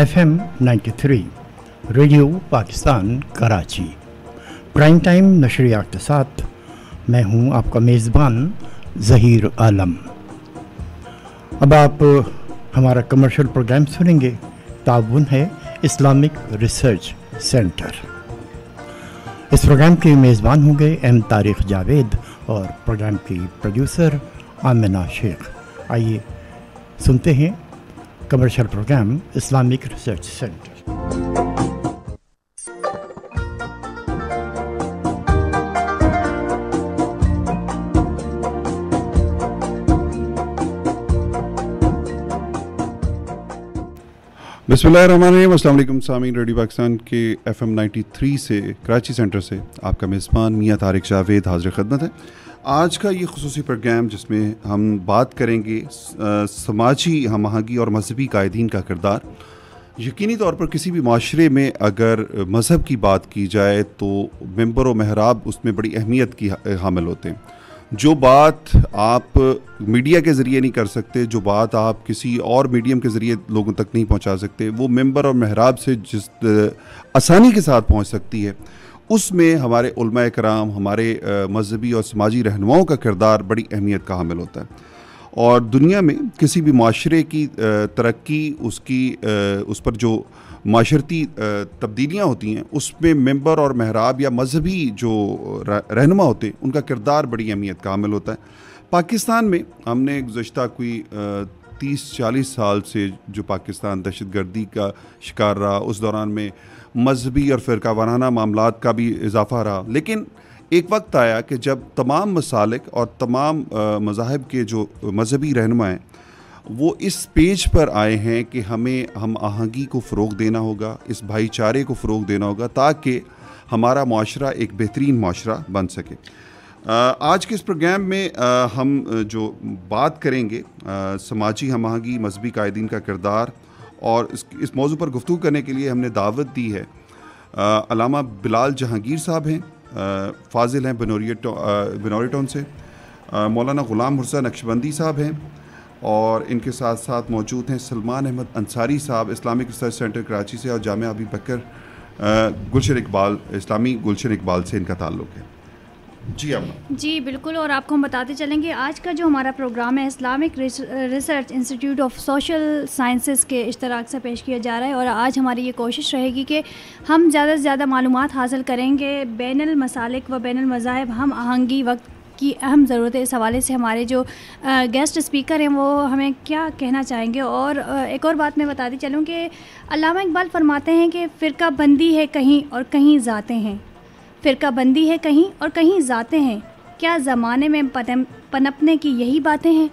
F M ninety three radio Pakistan Karachi prime time नशरिया के साथ मैं हूं आपका मेज़बान जहीर आलम अब आप हमारा कमर्शियल प्रोग्राम सुनेंगे ताउन है इस्लामिक रिसर्च सेंटर इस प्रोग्राम के मेज़बान होंगे एम तारिक जावेद और प्रोग्राम की प्रोड्यूसर आमिना शेख आइए सुनते हैं commercial program Islamic research centre बसमीम अल्लाम सामीन रेडियो पाकिस्तान के एफ एम नाइन्टी थ्री से कराची सेंटर से आपका मेज़बान मियाँ तारिक जावेद हाजिर खदमत है आज का ये खसूस प्रोग्राम जिसमें हम बात करेंगे समाजी हम आहंगी और मजहबी कायदीन का किरदार यकीनी तौर पर किसी भी माशरे में अगर मज़हब की बात की जाए तो मम्बर व महराब उसमें बड़ी अहमियत की हामिल होते हैं जो बात आप मीडिया के ज़रिए नहीं कर सकते जो बात आप किसी और मीडियम के ज़रिए लोगों तक नहीं पहुंचा सकते वो मेंबर और महराब से जिस आसानी के साथ पहुंच सकती है उसमें हमारे कराम हमारे मजहबी और समाजी रहनुमाओं का किरदार बड़ी अहमियत का हामिल होता है और दुनिया में किसी भी माशरे की तरक्की उसकी उस पर जो माशरती तब्दीलियाँ होती हैं उसमें मेंबर और महराब या मजहबी जो रहनुमा होते हैं उनका किरदार बड़ी अहमियत का हामिल होता है पाकिस्तान में हमने गुज्त कोई तीस चालीस साल से जो पाकिस्तान दहशत गर्दी का शिकार रहा उस दौरान में मजहबी और फ़िरका वाराना मामला का भी इजाफा रहा लेकिन एक वक्त आया कि जब तमाम मसालिक और तमाम मजाहब के जो मजहबी रहनुमाएँ वो इस पेज पर आए हैं कि हमें हम आहंगी को फ़रोग देना होगा इस भाईचारे को फ़रोग देना होगा ताकि हमारा माशरा एक बेहतरीन माशरा बन सके आज के इस प्रोग्राम में हम जो बात करेंगे समाजी हम आहंगी मजहबी कायदीन का किरदार और इस इस मौजू पर गुफ्तु करने के लिए हमने दावत दी है अलामा बिलाल जहांगीर साहब हैं फाजिल हैं बनौरिया बनौरी टाउन से आ, मौलाना ग़ुलाम मुर्सा नक्शबंदी साहब हैं और इनके साथ साथ मौजूद हैं सलमान अहमद अंसारी साहब इस्लामिक रिसर्च सेंटर कराची से और जाम अबी बकर गुलशन इकबाल इस्लामी गुलशन इकबाल से इनका ताल्लुक़ है जी अम्मा जी बिल्कुल और आपको हम बताते चलेंगे आज का जो हमारा प्रोग्राम है Islamic research institute of social sciences के इश्तराक से पेश किया जा रहा है और आज हमारी ये कोशिश रहेगी कि हम ज़्यादा से ज़्यादा मालूम हासिल करेंगे बैन मसालिक व बैन मज़ाहब हम आहंगी वक्त की अहम ज़रूरत है इस हवाले से हमारे जो गेस्ट स्पीकर हैं वो हमें क्या कहना चाहेंगे और एक और बात मैं बताती चलूँ कि अलामा इकबाल फरमाते हैं कि फ़िरका बंदी है कहीं और कहीं ज़ाते हैं बंदी है कहीं और कहीं ज़ाते हैं क्या ज़माने में पनपने की यही बातें हैं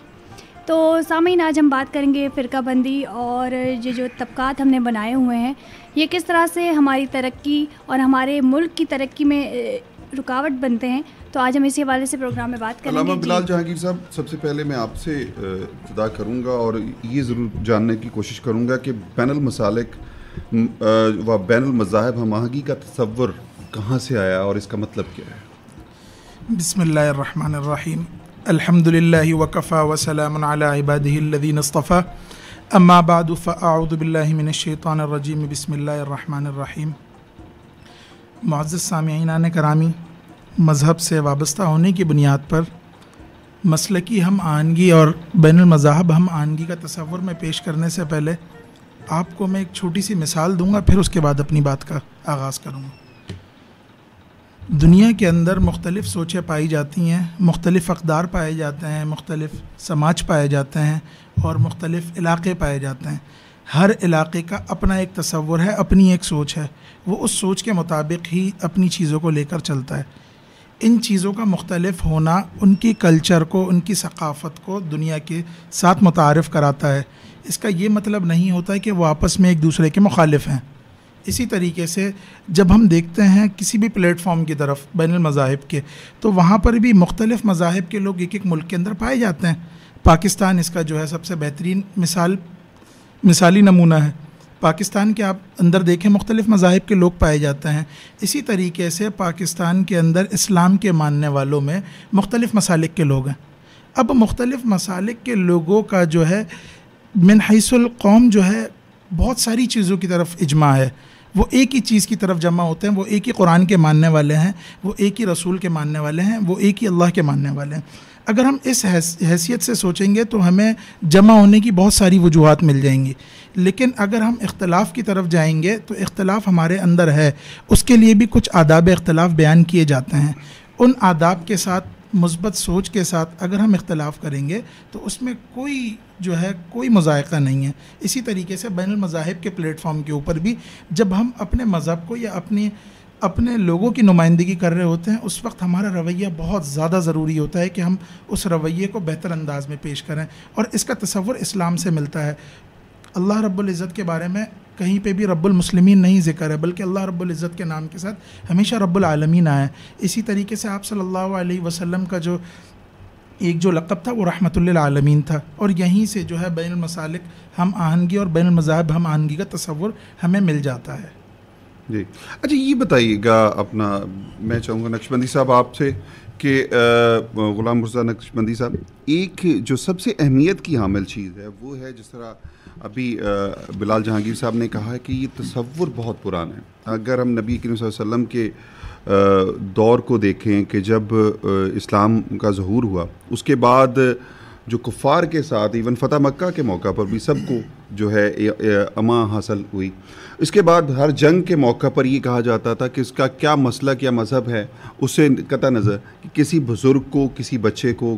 तो सामीन आज हम बात करेंगे बंदी और ये जो तबक़ात हमने बनाए हुए हैं ये किस तरह से हमारी तरक्की और हमारे मुल्क की तरक्की में रुकावट बनते हैं तो आज हम इसी हवाले से प्रोग्राम में बात करेंगे बिलाल जहांगीर साहब सबसे पहले मैं आपसे इब्तदा करूँगा और ये ज़रूर जानने की कोशिश करूँगा कि बैन मसालिक व बैन मज़ाहब हम आहगी का तस्वर कहाँ से आया और इसका मतलब क्या है बसमीम अल्हम्दुलिल्लाहि वकफ़ा वसलाम अला इबादिल्लज़ीन इस्तफ़ा अम्मा बाद फ़ाउदबिल्लिमिनशैतानरजीम बसमीम मुआज़ करामी मज़हब से वाबस्ता होने की बुनियाद पर मसल की हम आनगी और बैन मज़ाहब हम आनगी का तस्वुर में पेश करने से पहले आपको मैं एक छोटी सी मिसाल दूँगा फिर उसके बाद अपनी बात का आगाज़ करूँगा दुनिया के अंदर मुख्तलिफ़ सोचें पाई जाती हैं मुख्तलिफ़ अकदार पाए जाते हैं मुख्तलिफ़ समाज पाए जाते हैं और मुख्तलिफ़ इलाके पाए जाते हैं हर इलाके का अपना एक तस्वुर है अपनी एक सोच है वो उस सोच के मुताबिक ही अपनी चीज़ों को लेकर चलता है इन चीज़ों का मुख्तलिफ होना उनकी कल्चर को उनकी सकाफ़त को दुनिया के साथ मुतारफ़ कराता है इसका ये मतलब नहीं होता है कि वो आपस में एक दूसरे के मुखालिफ हैं इसी तरीके से जब हम देखते हैं किसी भी प्लेटफॉर्म की तरफ बैन मज़ाहब के तो वहाँ पर भी मुख्तलिफ़ मज़ाहब के लोग एक एक मुल्क के अंदर पाए जाते हैं पाकिस्तान इसका जो है सबसे बेहतरीन मिसाल मिसाली नमूना है पाकिस्तान के आप अंदर देखें मुख्तलिफ़ मज़ाहब के लोग पाए जाते हैं इसी तरीके से पाकिस्तान के अंदर इस्लाम के मानने वालों में मुख्तलिफ़ मसालिक के लोग हैं अब मुख्तलिफ़ मसालिक के लोगों का जो है मिन हैसुल कौम जो है बहुत सारी चीज़ों की तरफ इजमा है वो एक ही चीज़ की तरफ जमा होते हैं वो एक ही कुरान के मानने वाले हैं वो एक ही रसूल के मानने वाले हैं वो एक ही अल्लाह के मानने वाले हैं अगर हम इस हैसियत से सोचेंगे तो हमें जमा होने की बहुत सारी वजूहत मिल जाएंगी लेकिन अगर हम इख्तलाफ की तरफ जाएंगे तो इख्तलाफ हमारे अंदर है उसके लिए भी कुछ आदाब इख्तलाफ बयान किए जाते हैं उन आदाब के साथ मुसबत सोच के साथ अगर हम इख्तलाफ करेंगे तो उसमें कोई जो है कोई मज़ायक़ा नहीं है इसी तरीके से बैन मज़ाहिब के प्लेटफॉर्म के ऊपर भी जब हम अपने मज़हब को या अपनी अपने लोगों की नुमाइंदगी कर रहे होते हैं उस वक्त हमारा रवैया बहुत ज़्यादा ज़रूरी होता है कि हम उस रवैये को बेहतर अंदाज में पेश करें और इसका तस्वुर इस्लाम से मिलता है अल्लाह रब्ज़त के बारे में कहीं पे भी रब्बुल मुस्लिमीन नहीं जिक्र है बल्कि अल्लाह रब्बुल इज़्ज़त के नाम के साथ हमेशा रब्बुल आलमीन आया इसी तरीके से आप सल्लल्लाहु अलैहि वसल्लम का जो एक जो लक़ब था वो रहमतुल्लामीन था और यहीं से जो है बैन मसालिक हम आहंगी और बैन मज़ाहब हम आहंगी का तस्वुर हमें मिल जाता है जी अच्छा ये बताइएगा अपना मैं चाहूँगा नक्शबंदी साहब आपसे कि ग़ुलाम मुर्जा नक्शबंदी साहब एक जो सबसे अहमियत की हामिल चीज़ है वो है जिस तरह अभी बिलाल जहांगीर साहब ने कहा है कि ये तस्वुर बहुत पुराना है अगर हम नबी करीम वसल्लम के दौर को देखें कि जब इस्लाम का जहूर हुआ उसके बाद जो कुफ़ार के साथ इवन फतेह मक्का के मौका पर भी सबको जो है अमां हासिल हुई इसके बाद हर जंग के मौका पर ये कहा जाता था कि उसका क्या मसला क्या मज़हब है उससे कता नज़र कि किसी बुज़ुर्ग को किसी बच्चे को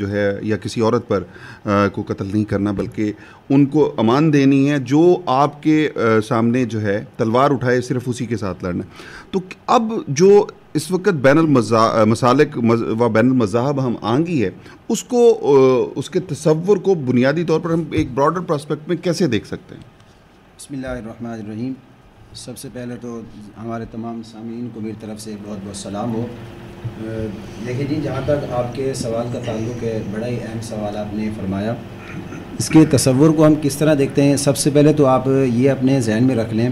जो है या किसी औरत पर को कत्ल नहीं करना बल्कि उनको अमान देनी है जो आपके सामने जो है तलवार उठाए सिर्फ उसी के साथ लड़ना तो अब जो इस वक्त बैन मसाल व बैन मज़ाहब हम आंगी है उसको उसके तस्वुर को बुनियादी तौर पर हम एक ब्रॉडर प्रॉस्पेक्ट में कैसे देख सकते हैं बसमीम सबसे पहले तो हमारे तमाम सामीन को मेरी तरफ़ से बहुत बहुत सलाम हो देखिए जी जहाँ तक आपके सवाल का ताल्लुक है बड़ा ही अहम सवाल आपने फरमाया इसके तस्वुर को हम किस तरह देखते हैं सबसे पहले तो आप ये अपने जहन में रख लें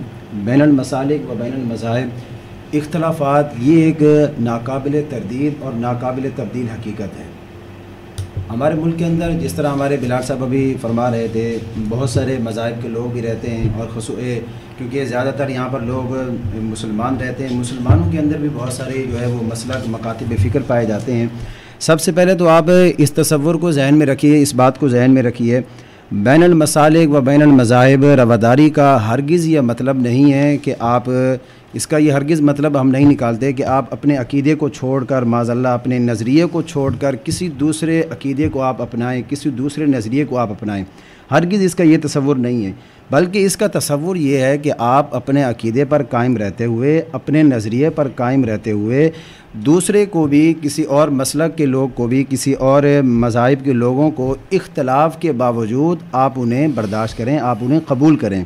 बैन मसालिक व बैन मज़ाहब इख्तलाफात ये एक नाकबिल तरदीद और नाकबिल तब्दील हकीकत है हमारे मुल्क के अंदर जिस तरह हमारे बिलाल साहब अभी फरमा रहे थे बहुत सारे मज़ाहब के लोग भी रहते हैं और खसू क्योंकि ज़्यादातर यहाँ पर लोग मुसलमान रहते हैं मुसलमानों के अंदर भी बहुत सारे जो है वो मसला मकातब फ़िक्र पाए जाते हैं सबसे पहले तो आप इस तस्वुर को जहन में रखिए इस बात को जहन में रखिए बैन अमसालिक व बैन अमजाहब रवादारी का हरगिज़ यह मतलब नहीं है कि आप इसका यह हरगिज़ मतलब हम नहीं निकालते कि आप अपने अकीदे को छोड़ कर माजल्ला अपने नज़रिए को छोड़ कर किसी दूसरे अकीदे को आप अपनाएँ किसी दूसरे नज़रिए को आप अपनाएँ हरगिज़ इसका यह तस्वुर नहीं है बल्कि इसका तस्वुर ये है कि आप अपने अकीदे पर कायम रहते हुए अपने नज़रिए पर कायम रहते हुए दूसरे को भी किसी और मसलक के लोग को भी किसी और मज़ाहब के लोगों को इख्तलाफ के बावजूद आप उन्हें बर्दाश्त करें आप उन्हें कबूल करें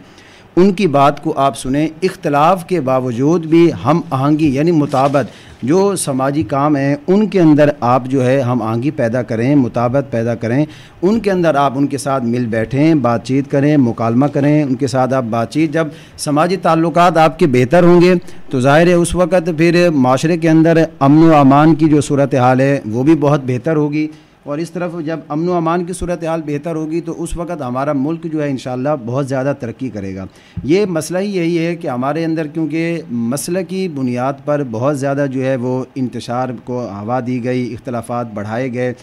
उनकी बात को आप सुने इख्तलाफ के बावजूद भी हम आहंगी यानी मुताबत जो समाजी काम हैं उनके अंदर आप जो है हम आहंगी पैदा करें मुताबत पैदा करें उनके अंदर आप उनके साथ मिल बैठें बातचीत करें मुकालमा करें उनके साथ आप बातचीत जब समाजी ताल्लुक आपके बेहतर होंगे तो ज़ाहिर है उस वक़्त फिर माशरे के अंदर अमन अमान की जो सूरत हाल है वो भी बहुत बेहतर होगी और इस तरफ जब अमन अमान की सूरत हाल बेहतर होगी तो उस वक्त हमारा मुल्क जो है इन बहुत ज़्यादा तरक्की करेगा ये मसला ही यही है कि हमारे अंदर क्योंकि मसल की बुनियाद पर बहुत ज़्यादा जो है वो इंतशार को हवा दी गई इख्तलाफात बढ़ाए गए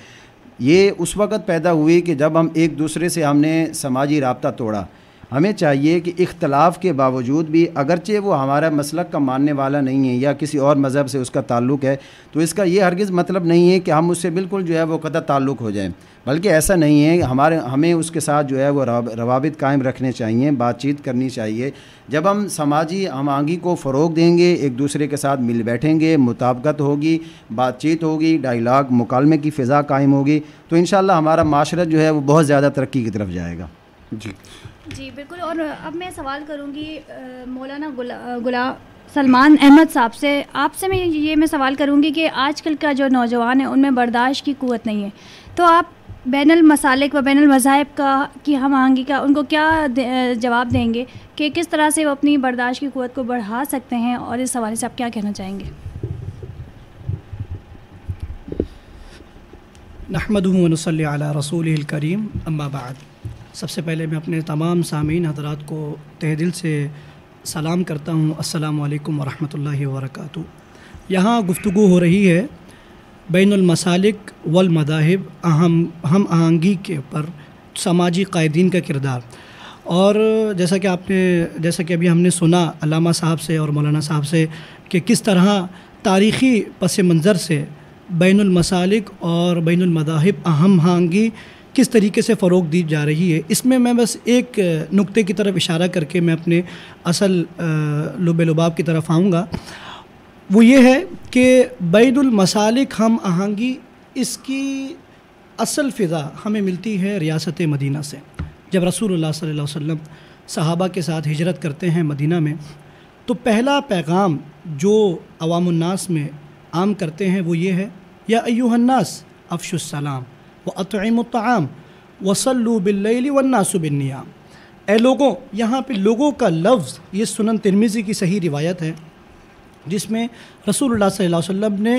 ये उस वक्त पैदा हुई कि जब हम एक दूसरे से हमने समाजी रबता तोड़ा हमें चाहिए कि इख्तलाफ के बावजूद भी अगरचे वो हमारा मसलक का मानने वाला नहीं है या किसी और मज़हब से उसका ताल्लुक़ है तो इसका ये हरगिज़ मतलब नहीं है कि हम उससे बिल्कुल जो है वो कदर ताल्लुक़ हो जाएँ बल्कि ऐसा नहीं है हमारे हमें उसके साथ जो है वो रवाबित कायम रखने चाहिए बातचीत करनी चाहिए जब हम समाजी आंगी को फ़रोग देंगे एक दूसरे के साथ मिल बैठेंगे मुताबकत होगी बातचीत होगी डायलाग मुकालमे की फ़िज़ा कायम होगी तो इन हमारा माशरा जो है वो बहुत ज़्यादा तरक्की की तरफ जाएगा जी जी बिल्कुल और अब मैं सवाल करूँगी मौलाना गुला, गुला सलमान अहमद साहब से आपसे मैं ये मैं सवाल करूँगी कि आजकल का जो नौजवान है उनमें बर्दाश्त की कुत नहीं है तो आप बैन मसालिक व बैन मज़ाहब का की हम आहंगी का उनको क्या दे, जवाब देंगे कि किस तरह से वो अपनी बर्दाश्त की क़ुत को बढ़ा सकते हैं और इस हवाले से आप क्या कहना चाहेंगे नहमद रसूल करीम अम्माबाद सबसे पहले मैं अपने तमाम सामीन हजरात को तह दिल से सलाम करता हूँ अस्सलाम वालेकुम वरहमतुल्लाहि यहाँ गुफ्तु हो रही है बैनमसालिक वलमदाहब अहम हम आहंगी के ऊपर समाजी कायदीन का किरदार और जैसा कि आपने जैसा कि अभी हमने सुना अलामा साहब से और मौलाना साहब से कि किस तरह तारीख़ी पस मंज़र से बैनमसालिक और बैनमदाहब अहम आहंगी किस तरीके से फ़रोग दी जा रही है इसमें मैं बस एक नुक्ते की तरफ इशारा करके मैं अपने असल लुब लुबाब की तरफ आऊँगा वो ये है कि बैदुलमसालिक हम आहंगी इसकी असल फ़िज़ा हमें मिलती है रियासत मदीना से जब रसूल सल्ला वसम सहाबा के साथ हिजरत करते हैं मदीना में तो पहला पैगाम जो अवामनास में आम करते हैं वो ये है या अयुहन्नास अफ़शुसलाम व अतमतम वसल्लू वन्नासुबिनियाम ए लोगों यहाँ पे लोगों का लफ्ज़ ये सुनन तिरमिज़ी की सही रिवायत है जिसमें रसूल सल्लल्लाहु वसल्लम ने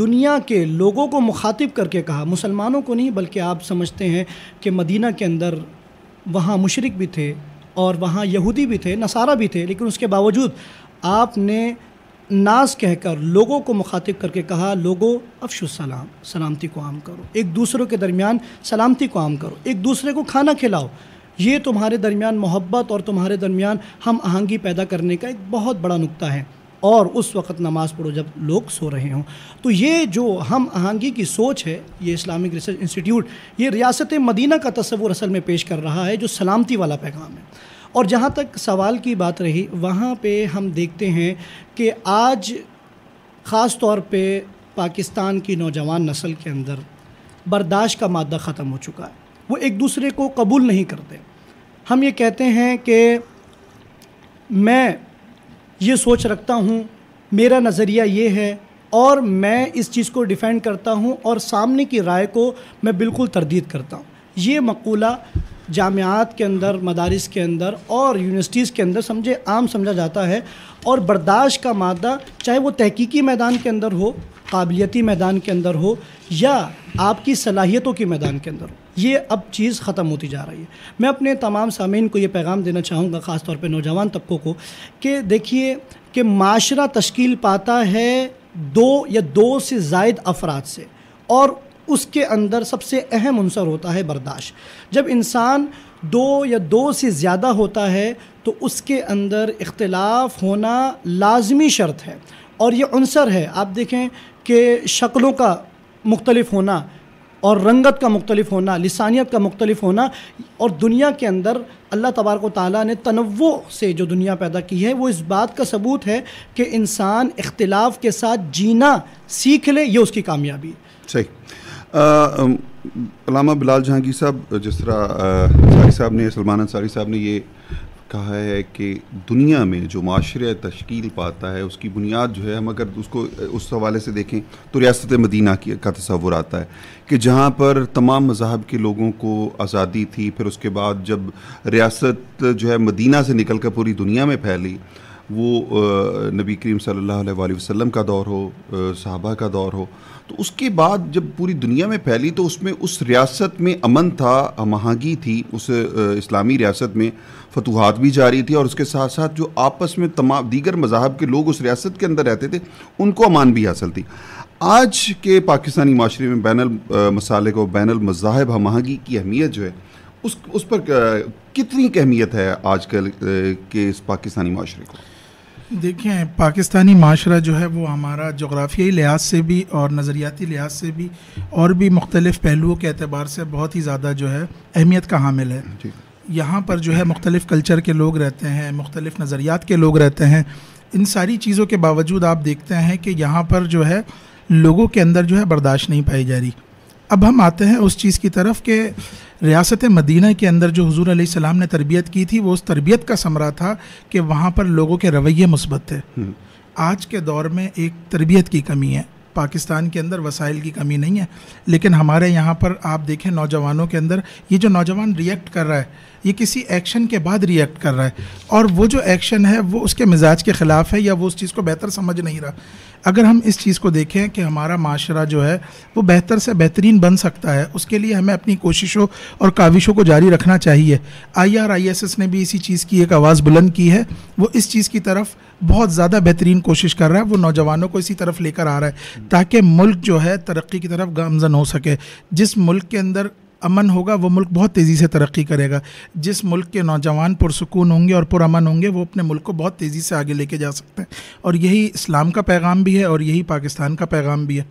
दुनिया के लोगों को मुखातिब करके कहा मुसलमानों को नहीं बल्कि आप समझते हैं कि मदीना के अंदर वहाँ मुशरक भी थे और वहाँ यहूदी भी थे नसारा भी थे लेकिन उसके बावजूद आपने नाज कहकर लोगों को मुखातिब करके कहा लोगों अफशुसलाम सलामती को आम करो एक दूसरों के दरमियान सलामती को आम करो एक दूसरे को खाना खिलाओ ये तुम्हारे दरमियान मोहब्बत और तुम्हारे दरमियान हम आहंगी पैदा करने का एक बहुत बड़ा नुकता है और उस वक्त नमाज़ पढ़ो जब लोग सो रहे हों तो ये जो हम आहंगी की सोच है ये इस्लामिक रिसर्च इंस्टीट्यूट ये रियासत मदीना का तस्वुर असल में पेश कर रहा है जो सलामती वाला पैगाम है और जहाँ तक सवाल की बात रही वहाँ पे हम देखते हैं कि आज ख़ास तौर पे पाकिस्तान की नौजवान नस्ल के अंदर बर्दाश्त का मादा ख़त्म हो चुका है वो एक दूसरे को कबूल नहीं करते हम ये कहते हैं कि मैं ये सोच रखता हूँ मेरा नज़रिया ये है और मैं इस चीज़ को डिफेंड करता हूँ और सामने की राय को मैं बिल्कुल तरदीद करता हूँ ये मकूला जामियात के अंदर मदारस के अंदर और यूनिवर्सिटीज़ के अंदर समझे आम समझा जाता है और बर्दाश्त का मादा चाहे वो तहकीकी मैदान के अंदर हो काबिलियती मैदान के अंदर हो या आपकी सलाहियतों के मैदान के अंदर हो ये अब चीज़ ख़त्म होती जा रही है मैं अपने तमाम सामीन को ये पैगाम देना चाहूँगा ख़ास तौर पर नौजवान तबकों को कि देखिए कि माशरा तश्कील पाता है दो या दो से जायद अफराद से और उसके अंदर सबसे अहम अनसर होता है बर्दाश्त जब इंसान दो या दो से ज़्यादा होता है तो उसके अंदर इख्तलाफ होना लाजमी शर्त है और ये अनसर है आप देखें कि शक्लों का मुख्तलफ होना और रंगत का मुख्तलिफ होना लसानियत का मुख्तलिफ होना और दुनिया के अंदर अल्लाह तबारक ताली ने तनवो से जो दुनिया पैदा की है वो इस बात का सबूत है कि इंसान इख्तलाफ के साथ जीना सीख ले ये उसकी कामयाबी सही अलामा बिलाल जहांगीर साहब जिस तरह सारी साहब ने सलमान अंसारी साहब ने ये कहा है कि दुनिया में जो माशरे तश्कील पाता है उसकी बुनियाद जो है हम अगर उसको उस हवाले से देखें तो रियासत मदीना की का तस्वुर आता है कि जहाँ पर तमाम मजहब के लोगों को आज़ादी थी फिर उसके बाद जब रियासत जो है मदीना से निकल कर पूरी दुनिया में फैली वो नबी करीम सल्ला वसम का दौर हो साहबा का दौर हो तो उसके बाद जब पूरी दुनिया में फैली तो उसमें उस रियासत में अमन था महंगी थी उस इस्लामी रियासत में फतूहत भी जारी थी और उसके साथ साथ जो आपस में तमाम दीगर मजाहब के लोग उस रियासत के अंदर रहते थे उनको अमान भी हासिल थी आज के पाकिस्तानी माशरे में बैन मसाले को बैन मजाहब हाँ, महंगी की अहमियत जो है उस उस पर कितनी अहमियत है आजकल के इस पाकिस्तानी माशरे को देखें पाकिस्तानी माशरा जो है वो हमारा जोग्राफियाई लिहाज से भी और नज़रियाती लिहाज से भी और भी मुख्तलिफ़ पहलुओं के अतबार से बहुत ही ज़्यादा जो है अहमियत का हामिल है यहाँ पर जो है मुख्तलिफ़ कल्चर के लोग रहते हैं मुख्तलिफ़ नज़रियात के लोग रहते हैं इन सारी चीज़ों के बावजूद आप देखते हैं कि यहाँ पर जो है लोगों के अंदर जो है बर्दाश्त नहीं पाई जा रही अब हम आते हैं उस चीज़ की तरफ कि रियासत मदीना के अंदर जो हजूर सलाम ने तरबियत की थी वो उस तरबियत का समरा था कि वहाँ पर लोगों के रवैये मुस्बत थे हम्म। आज के दौर में एक तरबियत की कमी है पाकिस्तान के अंदर वसाइल की कमी नहीं है लेकिन हमारे यहाँ पर आप देखें नौजवानों के अंदर ये जो नौजवान रिएक्ट कर रहा है ये किसी एक्शन के बाद रिएक्ट कर रहा है और वो जो एक्शन है वो उसके मिजाज के ख़िलाफ़ है या वो उस चीज़ को बेहतर समझ नहीं रहा अगर हम इस चीज़ को देखें कि हमारा माशरा जो है वो बेहतर से बेहतरीन बन सकता है उसके लिए हमें अपनी कोशिशों और काविशों को जारी रखना चाहिए I R I S S ने भी इसी चीज़ की एक आवाज़ बुलंद की है वो इस चीज़ की तरफ बहुत ज़्यादा बेहतरीन कोशिश कर रहा है वो नौजवानों को इसी तरफ लेकर आ रहा है ताकि मुल्क जो है तरक्की की तरफ गामजन हो सके जिस मुल्क के अंदर अमन होगा वो मुल्क बहुत तेज़ी से तरक्की करेगा जिस मुल्क के नौजवान पुरसकून होंगे और पुरान होंगे वो अपने मुल्क को बहुत तेज़ी से आगे लेके जा सकते हैं और यही इस्लाम का पैगाम भी है और यही पाकिस्तान का पैगाम भी है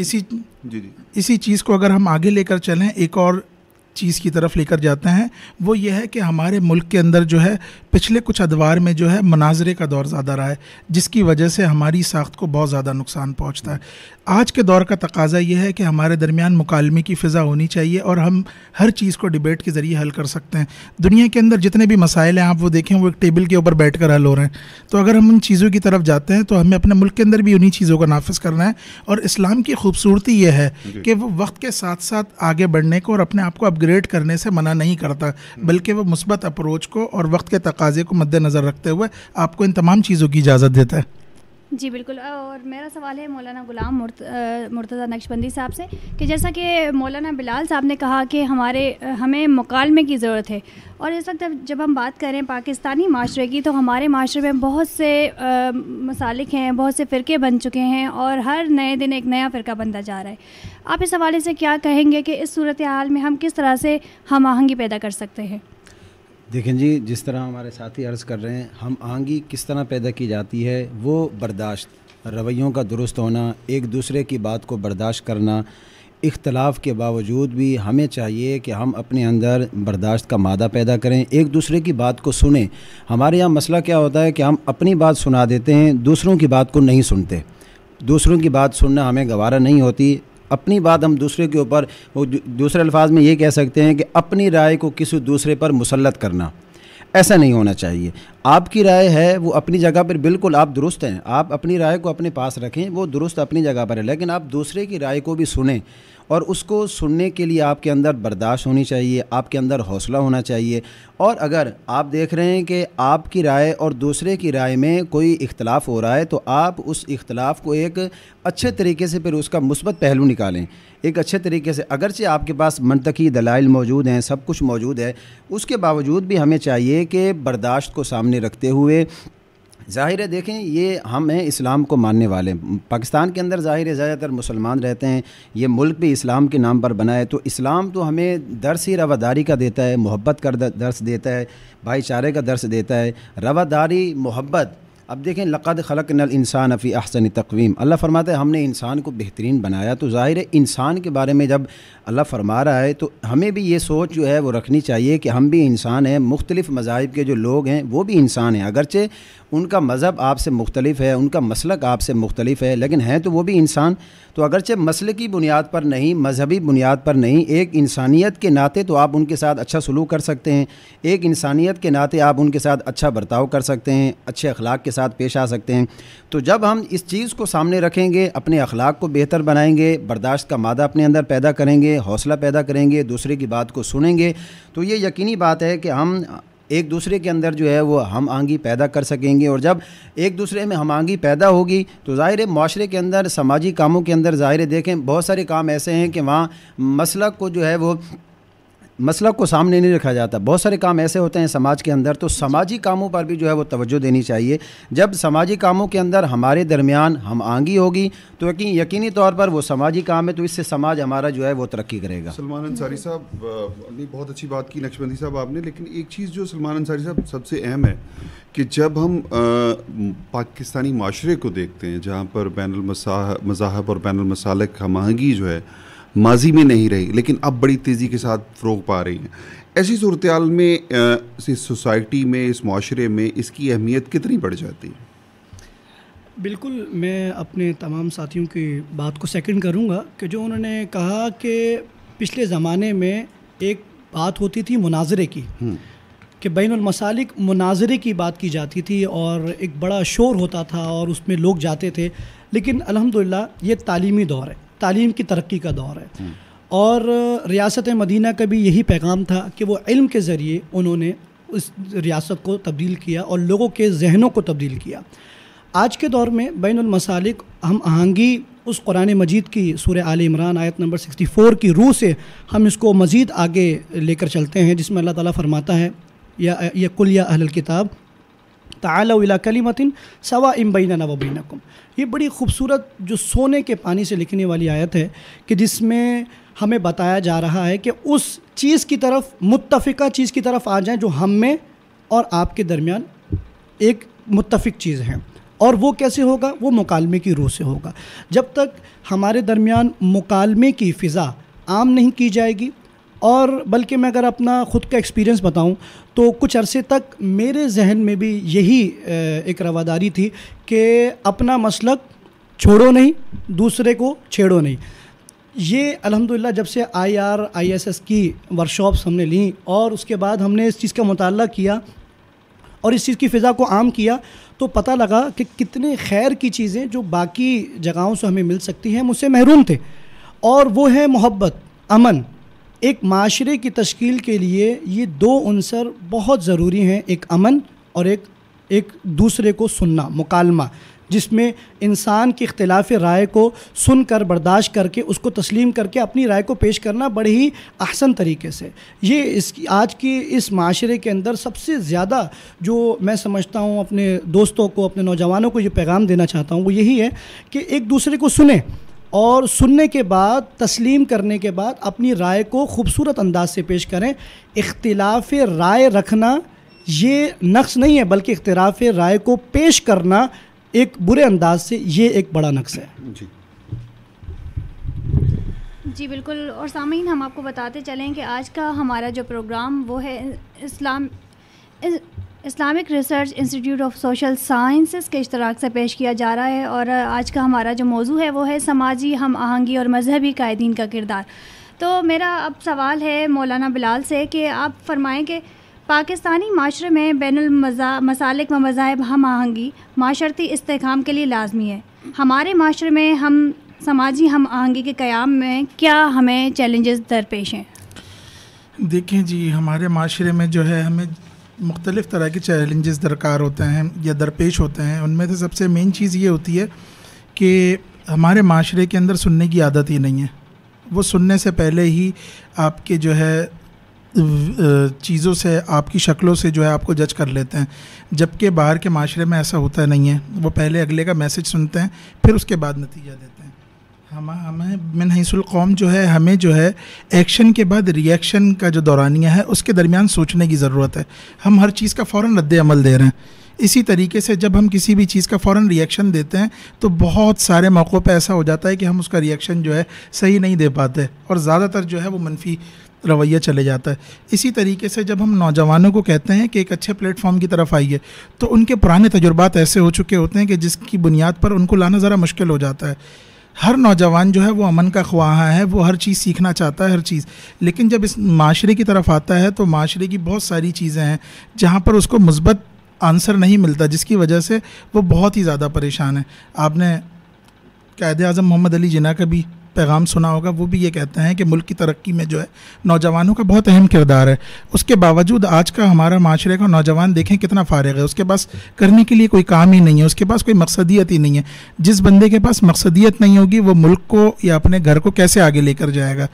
इसी जी जी इसी चीज़ को अगर हम आगे लेकर चलें एक और चीज़ की तरफ लेकर जाते हैं वो ये है कि हमारे मुल्क के अंदर जो है पिछले कुछ अदवार में जो है मनाजरे का दौर ज़्यादा रहा है जिसकी वजह से हमारी साख्त को बहुत ज़्यादा नुकसान पहुँचता है आज के दौर का तकाजा ये है कि हमारे दरमियान मुकालमे की फ़िज़ा होनी चाहिए और हम हर चीज़ को डिबेट के ज़रिए हल कर सकते हैं दुनिया के अंदर जितने भी मसाइल हैं आप वो देखें वो एक टेबल के ऊपर बैठ हल हो रहे हैं तो अगर हम उन चीज़ों की तरफ जाते हैं तो हमें अपने मुल्क के अंदर भी उन्हीं चीज़ों का नाफज करना है और इस्लाम की खूबसूरती ये है कि वो वक्त के साथ साथ आगे बढ़ने को और अपने आप को अपग्रेड अपग्रेड करने से मना नहीं करता बल्कि वह मुस्बत अप्रोच को और वक्त के तकाजे को मद्देनज़र रखते हुए आपको इन तमाम चीज़ों की इजाज़त देता है जी बिल्कुल और मेरा सवाल है मौलाना गुलाम मुर्त, मुर्तज़ा नक्शबंदी साहब से कि जैसा कि मौलाना बिलाल साहब ने कहा कि हमारे हमें मकालमे की ज़रूरत है और इस वक्त जब हम बात करें पाकिस्तानी माशरे की तो हमारे माशरे में बहुत से मसालिक हैं बहुत से फ़िरके बन चुके हैं और हर नए दिन एक नया फ़िरका बनता जा रहा है आप इस हवाले से क्या कहेंगे कि इस सूरत हाल में हम किस तरह से हम आहंगी पैदा कर सकते हैं देखें जी जिस तरह हमारे साथी अर्ज़ कर रहे हैं हम आंगी किस तरह पैदा की जाती है वो बर्दाश्त रवैयों का दुरुस्त होना एक दूसरे की बात को बर्दाश्त करना इख्तलाफ के बावजूद भी हमें चाहिए कि हम अपने अंदर बर्दाश्त का मादा पैदा करें एक दूसरे की बात को सुने हमारे यहाँ मसला क्या होता है कि हम अपनी बात सुना देते हैं दूसरों की बात को नहीं सुनते दूसरों की बात सुनना हमें गवारा नहीं होती अपनी बात हम दूसरे के ऊपर दूसरे अल्फाज में ये कह सकते हैं कि अपनी राय को किसी दूसरे पर मुसलत करना ऐसा नहीं होना चाहिए आपकी राय है वो अपनी जगह पर बिल्कुल आप दुरुस्त हैं आप अपनी राय को अपने पास रखें वो दुरुस्त अपनी जगह पर है लेकिन आप दूसरे की राय को भी सुने और उसको सुनने के लिए आपके अंदर बर्दाश्त होनी चाहिए आपके अंदर हौसला होना चाहिए और अगर आप देख रहे हैं कि आपकी राय और दूसरे की राय में कोई इख्तलाफ हो रहा है तो आप उस इख्तलाफ को एक अच्छे तरीके से फिर उसका मुस्बत पहलू निकालें एक अच्छे तरीके से अगरचे आपके पास मनतकी दलाइल मौजूद हैं सब कुछ मौजूद है उसके बावजूद भी हमें चाहिए कि बर्दाश्त को सामने रखते हुए ज़ाहिर है देखें ये हम हैं इस्लाम को मानने वाले पाकिस्तान के अंदर ज़ाहिर है ज़्यादातर मुसलमान रहते हैं ये मुल्क भी इस्लाम के नाम पर बना है तो इस्लाम तो हमें दर्स ही रवादारी का देता है मोहब्बत का दर्स देता है भाईचारे का दर्स देता है रवादारी मोहब्बत अब देखें लक़द खलक नल इंसान अफ़ी अहसन तकवीम अल्लाह फरमाता है हमने इंसान को बेहतरीन बनाया तो ज़ाहिर है इंसान के बारे में जब अल्लाह फरमा रहा है तो हमें भी ये सोच जो है वो रखनी चाहिए कि हम भी इंसान हैं मुख्तलिफ़ मज़ाहब के जो लोग हैं वो भी इंसान हैं अगरचे उनका मज़हब आपसे मुख्तलिफ है उनका मसलक आपसे मुख्तलिफ है लेकिन हैं तो वो भी इंसान तो अगरचे मसल की बुनियाद पर नहीं मजहबी बुनियाद पर नहीं एक इंसानियत के नाते तो आप उनके साथ अच्छा सलूक कर सकते हैं एक इंसानियत के नाते आप उनके साथ अच्छा बर्ताव कर सकते हैं अच्छे अखलाक के साथ पेश आ सकते हैं तो जब हम इस चीज़ को सामने रखेंगे अपने अखलाक को बेहतर बनाएंगे बर्दाश्त का मादा अपने अंदर पैदा करेंगे हौसला पैदा करेंगे दूसरे की बात को सुनेंगे तो ये यकीनी बात है कि हम एक दूसरे के अंदर जो है वो हम आंगी पैदा कर सकेंगे और जब एक दूसरे में हम आंगी पैदा होगी तो ज़ाहिर है माशरे के अंदर समाजी कामों के अंदर ज़ाहिर देखें बहुत सारे काम ऐसे हैं कि वहाँ मसलक को जो है वो मसला को सामने नहीं रखा जाता बहुत सारे काम ऐसे होते हैं समाज के अंदर तो समाजी कामों पर भी जो है वो तवज्जो देनी चाहिए जब समाजी कामों के अंदर हमारे दरमियान हम आंगी होगी तो यकी यकीनी तौर पर वो समाजी काम है तो इससे समाज हमारा जो है वो तरक्की करेगा सलमान अंसारी साहब ने बहुत अच्छी बात की नक्शबंदी साहब आपने लेकिन एक चीज़ जो सलमान अंसारी साहब सबसे अहम है कि जब हम पाकिस्तानी माशरे को देखते हैं जहाँ पर बैन मज़ाहब और बैन मसालक हम आहंगी जो है माजी में नहीं रही लेकिन अब बड़ी तेज़ी के साथ फ़रोग पा रही हैं ऐसी सूरत में इस सोसाइटी में इस माशरे में इसकी अहमियत कितनी बढ़ जाती है बिल्कुल मैं अपने तमाम साथियों की बात को सेकंड करूंगा कि जो उन्होंने कहा कि पिछले ज़माने में एक बात होती थी मुनाजरे की हम्म। कि बैन मसालिक मुनाजरे की बात की जाती थी और एक बड़ा शोर होता था और उसमें लोग जाते थे लेकिन अलहमदिल्ला ये तालीमी दौर है तालीम की तरक्की का दौर है हम्म। और रियासत मदीना का भी यही पैगाम था कि वो इल्म के ज़रिए उन्होंने उस रियासत को तब्दील किया और लोगों के जहनों को तब्दील किया आज के दौर में बैन अमसालिक हम आहंगी उस कुरान मजीद की सूर आल इमरान आयत नंबर 64 की रूह से हम इसको मज़ीद आगे लेकर चलते हैं जिसमें अल्लाह ताला फरमाता है या कुल या अहल किताब ताला कलीमतिन सवा इम बैन नबीनकुम ये बड़ी खूबसूरत जो सोने के पानी से लिखने वाली आयत है कि जिसमें हमें बताया जा रहा है कि उस चीज़ की तरफ मुतफ़ा चीज़ की तरफ आ जाएं जो हम में और आपके दरमियान एक मुतफ़ चीज़ है और वो कैसे होगा वो मुकालमे की रूह से होगा जब तक हमारे दरमियान मुकालमे की फ़िज़ा आम नहीं की जाएगी और बल्कि मैं अगर अपना ख़ुद का एक्सपीरियंस बताऊं तो कुछ अरसे तक मेरे जहन में भी यही एक रवादारी थी कि अपना मसलक छोड़ो नहीं दूसरे को छेड़ो नहीं ये अल्हम्दुलिल्लाह जब से I R I S S की वर्कशॉप्स हमने ली और उसके बाद हमने इस चीज़ का मताल किया और इस चीज़ की फ़िज़ा को आम किया तो पता लगा कि कितने खैर की चीज़ें जो बाकी जगहों से हमें मिल सकती हैं मुझसे महरूम थे और वो है मोहब्बत अमन एक माशरे की तश्कील के लिए ये दो अनसर बहुत ज़रूरी हैं एक अमन और एक एक दूसरे को सुनना मुकालमा जिसमें इंसान के अख्तिलाफ राय को सुनकर बर्दाश्त करके उसको तस्लीम करके अपनी राय को पेश करना बड़े ही आसन तरीके से ये इस आज की इस माशरे के अंदर सबसे ज़्यादा जो मैं समझता हूँ अपने दोस्तों को अपने नौजवानों को ये पैगाम देना चाहता हूँ वो यही है कि एक दूसरे को सुने और सुनने के बाद तस्लीम करने के बाद अपनी राय को खूबसूरत अंदाज से पेश करें इख्तलाफ राय रखना ये नक्श नहीं है बल्कि इख्तलाफ राय को पेश करना एक बुरे अंदाज से ये एक बड़ा नक्श है जी जी बिल्कुल और सामीन हम आपको बताते चलें कि आज का हमारा जो प्रोग्राम वो है इस्लाम Islamic research institute of social sciences के इश्तराक से पेश किया जा रहा है और आज का हमारा जो मौजू है वो है समाजी हम आहंगी और मजहबी कायदीन का किरदार तो मेरा अब सवाल है मौलाना बिलाल से कि आप फरमाएँ कि पाकिस्तानी माशरे में बैन मसालिक व मज़ाहब हम आहंगी माशरती इसकाम के लिए लाजमी है हमारे माशरे में हम समाजी हम आहंगी के क़्याम में क्या हमें चैलेंजेस दरपेश हैं देखें जी हमारे माशरे में जो है हमें मुख्तलिफ़ तरह के चैलेंजेस दरकार होते हैं या दरपेश होते हैं उनमें से सबसे मेन चीज़ ये होती है कि हमारे माशरे के अंदर सुनने की आदत ही नहीं है वो सुनने से पहले ही आपके जो है चीज़ों से आपकी शक्लों से जो है आपको जज कर लेते हैं जबकि बाहर के माशरे में ऐसा होता नहीं है वो पहले अगले का मैसेज सुनते हैं फिर उसके बाद नतीजा देते हैं हम हमें कौम जो है हमें जो है एक्शन के बाद रिएक्शन का जो दौरानिया है उसके दरमियान सोचने की ज़रूरत है हम हर चीज़ का फ़ौर रद्द अमल दे रहे हैं इसी तरीके से जब हम किसी भी चीज़ का फ़ौर रिएक्शन देते हैं तो बहुत सारे मौक़ों पर ऐसा हो जाता है कि हम उसका रिएक्शन जो है सही नहीं दे पाते और ज़्यादातर जो है वो मनफी रवैया चले जाता है इसी तरीके से जब हम नौजवानों को कहते हैं कि एक अच्छे प्लेटफॉर्म की तरफ आइए तो उनके पुराने तजुर्बात ऐसे हो चुके होते हैं कि जिसकी बुनियाद पर उनको लाना ज़रा मुश्किल हो जाता है हर नौजवान जो है वो अमन का ख्वाहा है वो हर चीज़ सीखना चाहता है हर चीज़ लेकिन जब इस माशरे की तरफ आता है तो माशरे की बहुत सारी चीज़ें हैं जहाँ पर उसको मुस्बत आंसर नहीं मिलता जिसकी वजह से वो बहुत ही ज़्यादा परेशान है आपने कैद अजम मोहम्मद अली जिना का भी पैगाम सुना होगा वो भी ये कहते हैं कि मुल्क की तरक्की में जो है नौजवानों का बहुत अहम किरदार है उसके बावजूद आज का हमारा माशरे का नौजवान देखें कितना फारग है उसके पास करने के लिए कोई काम ही नहीं है उसके पास कोई मकसदियत ही नहीं है जिस बंदे के पास मकसदियत नहीं होगी वो मुल्क को या अपने घर को कैसे आगे लेकर जाएगा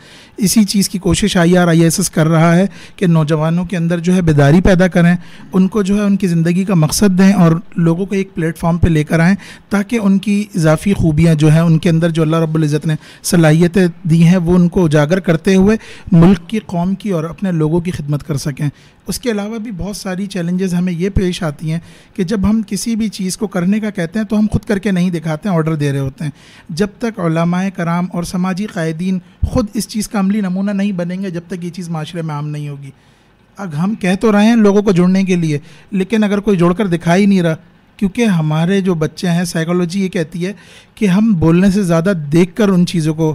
इसी चीज़ की कोशिश I R I S S कर रहा है कि नौजवानों के अंदर जो है बेदारी पैदा करें उनको जो है उनकी ज़िंदगी का मकसद दें और लोगों को एक प्लेटफॉर्म पर लेकर आएँ ताकि उनकी इजाफी खूबियाँ जो हैं उनके अंदर जो अल्लाह रब्ज़त ने सलाहियतें दी हैं वो उनको उजागर करते हुए मुल्क की कौम की और अपने लोगों की खिदमत कर सकें उसके अलावा भी बहुत सारी चैलेंजेस हमें ये पेश आती हैं कि जब हम किसी भी चीज़ को करने का कहते हैं तो हम खुद करके नहीं दिखाते हैं ऑर्डर दे रहे होते हैं जब तक ओलामाए कराम और समाजी कायदीन ख़ुद इस चीज़ का अमली नमूना नहीं बनेंगे जब तक ये चीज़ माशरे में आम नहीं होगी अब हम कह तो रहे हैं लोगों को जुड़ने के लिए लेकिन अगर कोई जोड़कर ही नहीं रहा क्योंकि हमारे जो बच्चे हैं साइकोलॉजी ये कहती है कि हम बोलने से ज़्यादा देख कर उन चीज़ों को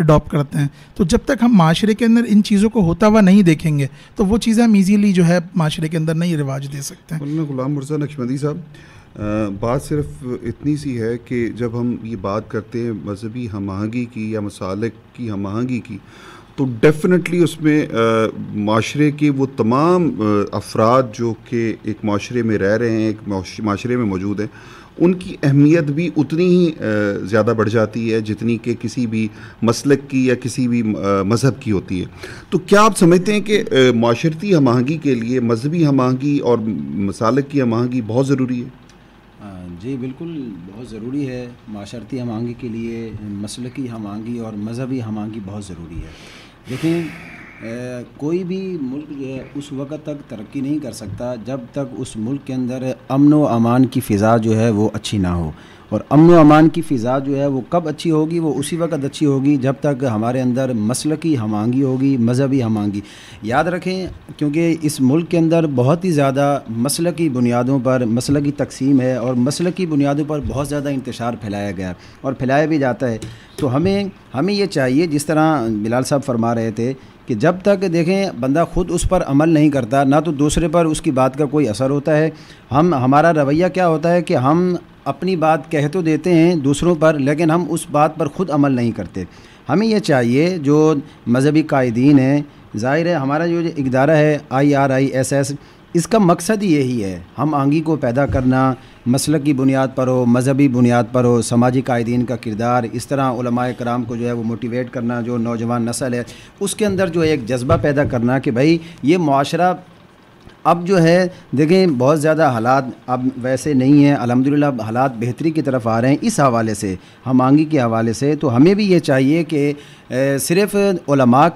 अडॉप्ट करते हैं तो जब तक हम माशरे के अंदर इन चीज़ों को होता हुआ नहीं देखेंगे तो वो चीज़ें हम ईजीली जो है माशरे के अंदर नहीं रिवाज दे सकते हैं गुलाम मुर्जा नक्शमंदी साहब बात सिर्फ इतनी सी है कि जब हम ये बात करते हैं मजहबी हम आहंगी की या मसालक की हम आहंगी की तो डेफिनेटली उसमें माशरे के वो तमाम अफराद जो कि एक माशरे में रह रहे हैं एक माशरे में मौजूद हैं उनकी अहमियत भी उतनी ही ज़्यादा बढ़ जाती है जितनी कि किसी भी मसलक की या किसी भी मज़हब की होती है तो क्या आप समझते हैं कि माशरती हम आहंगी के लिए मजहबी हम आहंगी और मसालक की आहंगी बहुत ज़रूरी है जी बिल्कुल बहुत ज़रूरी है माशरती आहंगी के लिए मसलकी आहंगी और मजहबी आहंगी बहुत ज़रूरी है देखें कोई भी मुल्क जो है उस वक्त तक तरक्की नहीं कर सकता जब तक उस मुल्क के अंदर अमन व अमान की फ़िज़ा जो है वो अच्छी ना हो और अमन अमान की फ़िज़ा जो है वो कब अच्छी होगी वो उसी वक्त अच्छी होगी जब तक हमारे अंदर मसल की हमांगी होगी मजहबी हमांगी याद रखें क्योंकि इस मुल्क के अंदर बहुत ही ज़्यादा मसल की बुनियादों पर मसल की तकसीम है और मसल की बुनियादों पर बहुत ज़्यादा इंतशार फैलाया गया और फैलाया भी जाता है तो हमें हमें ये चाहिए जिस तरह बिलाल साहब फरमा रहे थे कि जब तक देखें बंदा ख़ुद उस पर अमल नहीं करता ना तो दूसरे पर उसकी बात का कोई असर होता है हम हमारा रवैया क्या होता है कि हम अपनी बात कह तो देते हैं दूसरों पर लेकिन हम उस बात पर ख़ुद अमल नहीं करते हमें यह चाहिए जो मजहबी कायदीन हैं ज़ाहिर है हमारा जो इदारा है I R I S S इसका मकसद ही यही है हम आंगी को पैदा करना मसल की बुनियाद पर हो मजहबी बुनियाद पर हो समाजी कायदीन का किरदार इस तरह कराम को जो है वो मोटिवेट करना जो नौजवान नस्ल है उसके अंदर जो एक जज्बा पैदा करना कि भाई ये माशरा अब जो है देखें बहुत ज़्यादा हालात अब वैसे नहीं हैं अलहमदिल्ला हालात बेहतरी की तरफ आ रहे हैं इस हवाले से हम आंगी के हवाले से तो हमें भी ये चाहिए कि सिर्फ़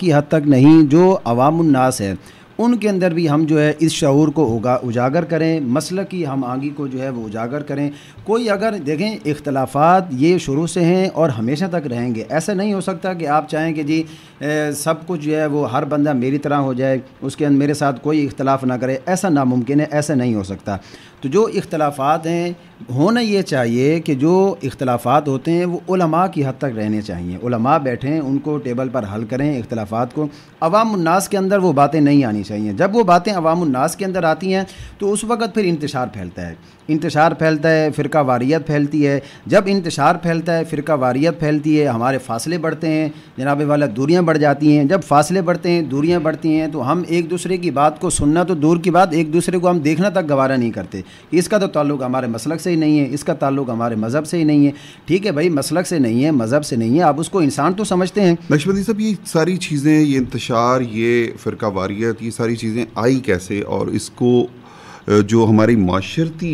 की हद तक नहीं जो अवामनास है उनके अंदर भी हम जो है इस शूर को उगा उजागर करें मसल की हम आगी को जो है वो उजागर करें कोई अगर देखें इख्लाफा ये शुरू से हैं और हमेशा तक रहेंगे ऐसा नहीं हो सकता कि आप चाहें कि जी ए, सब कुछ जो है वो हर बंदा मेरी तरह हो जाए उसके अंदर मेरे साथ कोई इख्तलाफ ना करे ऐसा नामुमकिन है ऐसा नहीं हो सकता तो जो इख्लाफा हैं होना ये चाहिए कि जो इख्तलाफात होते हैं वो उलमा की हद तक रहने चाहिए उलमा बैठें उनको टेबल पर हल करें इख्तलाफात को अवामनास के अंदर वो बातें नहीं आनी चाहिए जब वो बातें अवामनास के अंदर आती हैं तो उस वक्त फिर इंतशार फैलता है इंतशार फैलता है फ़िरका वारियत फैलती है जब इंतशार फैलता है फ़िरका वारियत फैलती है हमारे फासले बढ़ते हैं जनाब वाला दूरियाँ बढ़ जाती हैं जब फासले बढ़ते हैं दूरियाँ बढ़ती हैं तो हम एक दूसरे की बात को सुनना तो दूर की बात एक दूसरे को हम देखना तक गवारा नहीं करते इसका तो ताल्लुक हमारे मसलक से ही नहीं है इसका ताल्लुक हमारे मज़हब से ही नहीं है ठीक है भाई मसलक से नहीं है मज़हब से नहीं है आप उसको इंसान तो समझते हैं नक्शबंदी साहब ये सारी चीज़ें ये इंतशार ये फ़िरका वारियत ये सारी चीज़ें आई कैसे और इसको जो हमारी माशरती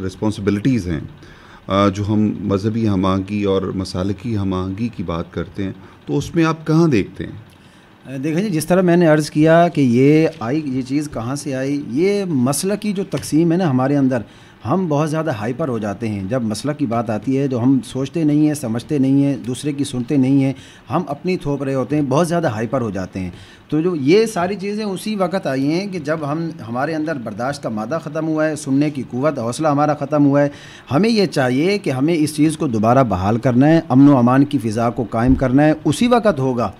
रिस्पॉन्सिबिलिटीज़ हैं जो हम मजहबी हम आहंगी और मसालकी हम आहंगी की बात करते हैं तो उसमें आप कहाँ देखते हैं देखिए जी जिस तरह मैंने अर्ज़ किया कि ये आई ये चीज़ कहाँ से आई ये मसल की जो तकसीम है ना हमारे अंदर हम बहुत ज़्यादा हाइपर हो जाते हैं जब मसला की बात आती है जो हम सोचते नहीं हैं समझते नहीं हैं दूसरे की सुनते नहीं हैं हम अपनी थोप रहे होते हैं बहुत ज़्यादा हाइपर हो जाते हैं तो जो ये सारी चीज़ें उसी वक्त आई हैं कि जब हम हमारे अंदर बर्दाश्त का मादा ख़त्म हुआ है सुनने की कुत हौसला हमारा ख़त्म हुआ है हमें यह चाहिए कि हमें इस चीज़ को दोबारा बहाल करना है अमन व अमान की फ़िज़ा को कायम करना है उसी वक्त होगा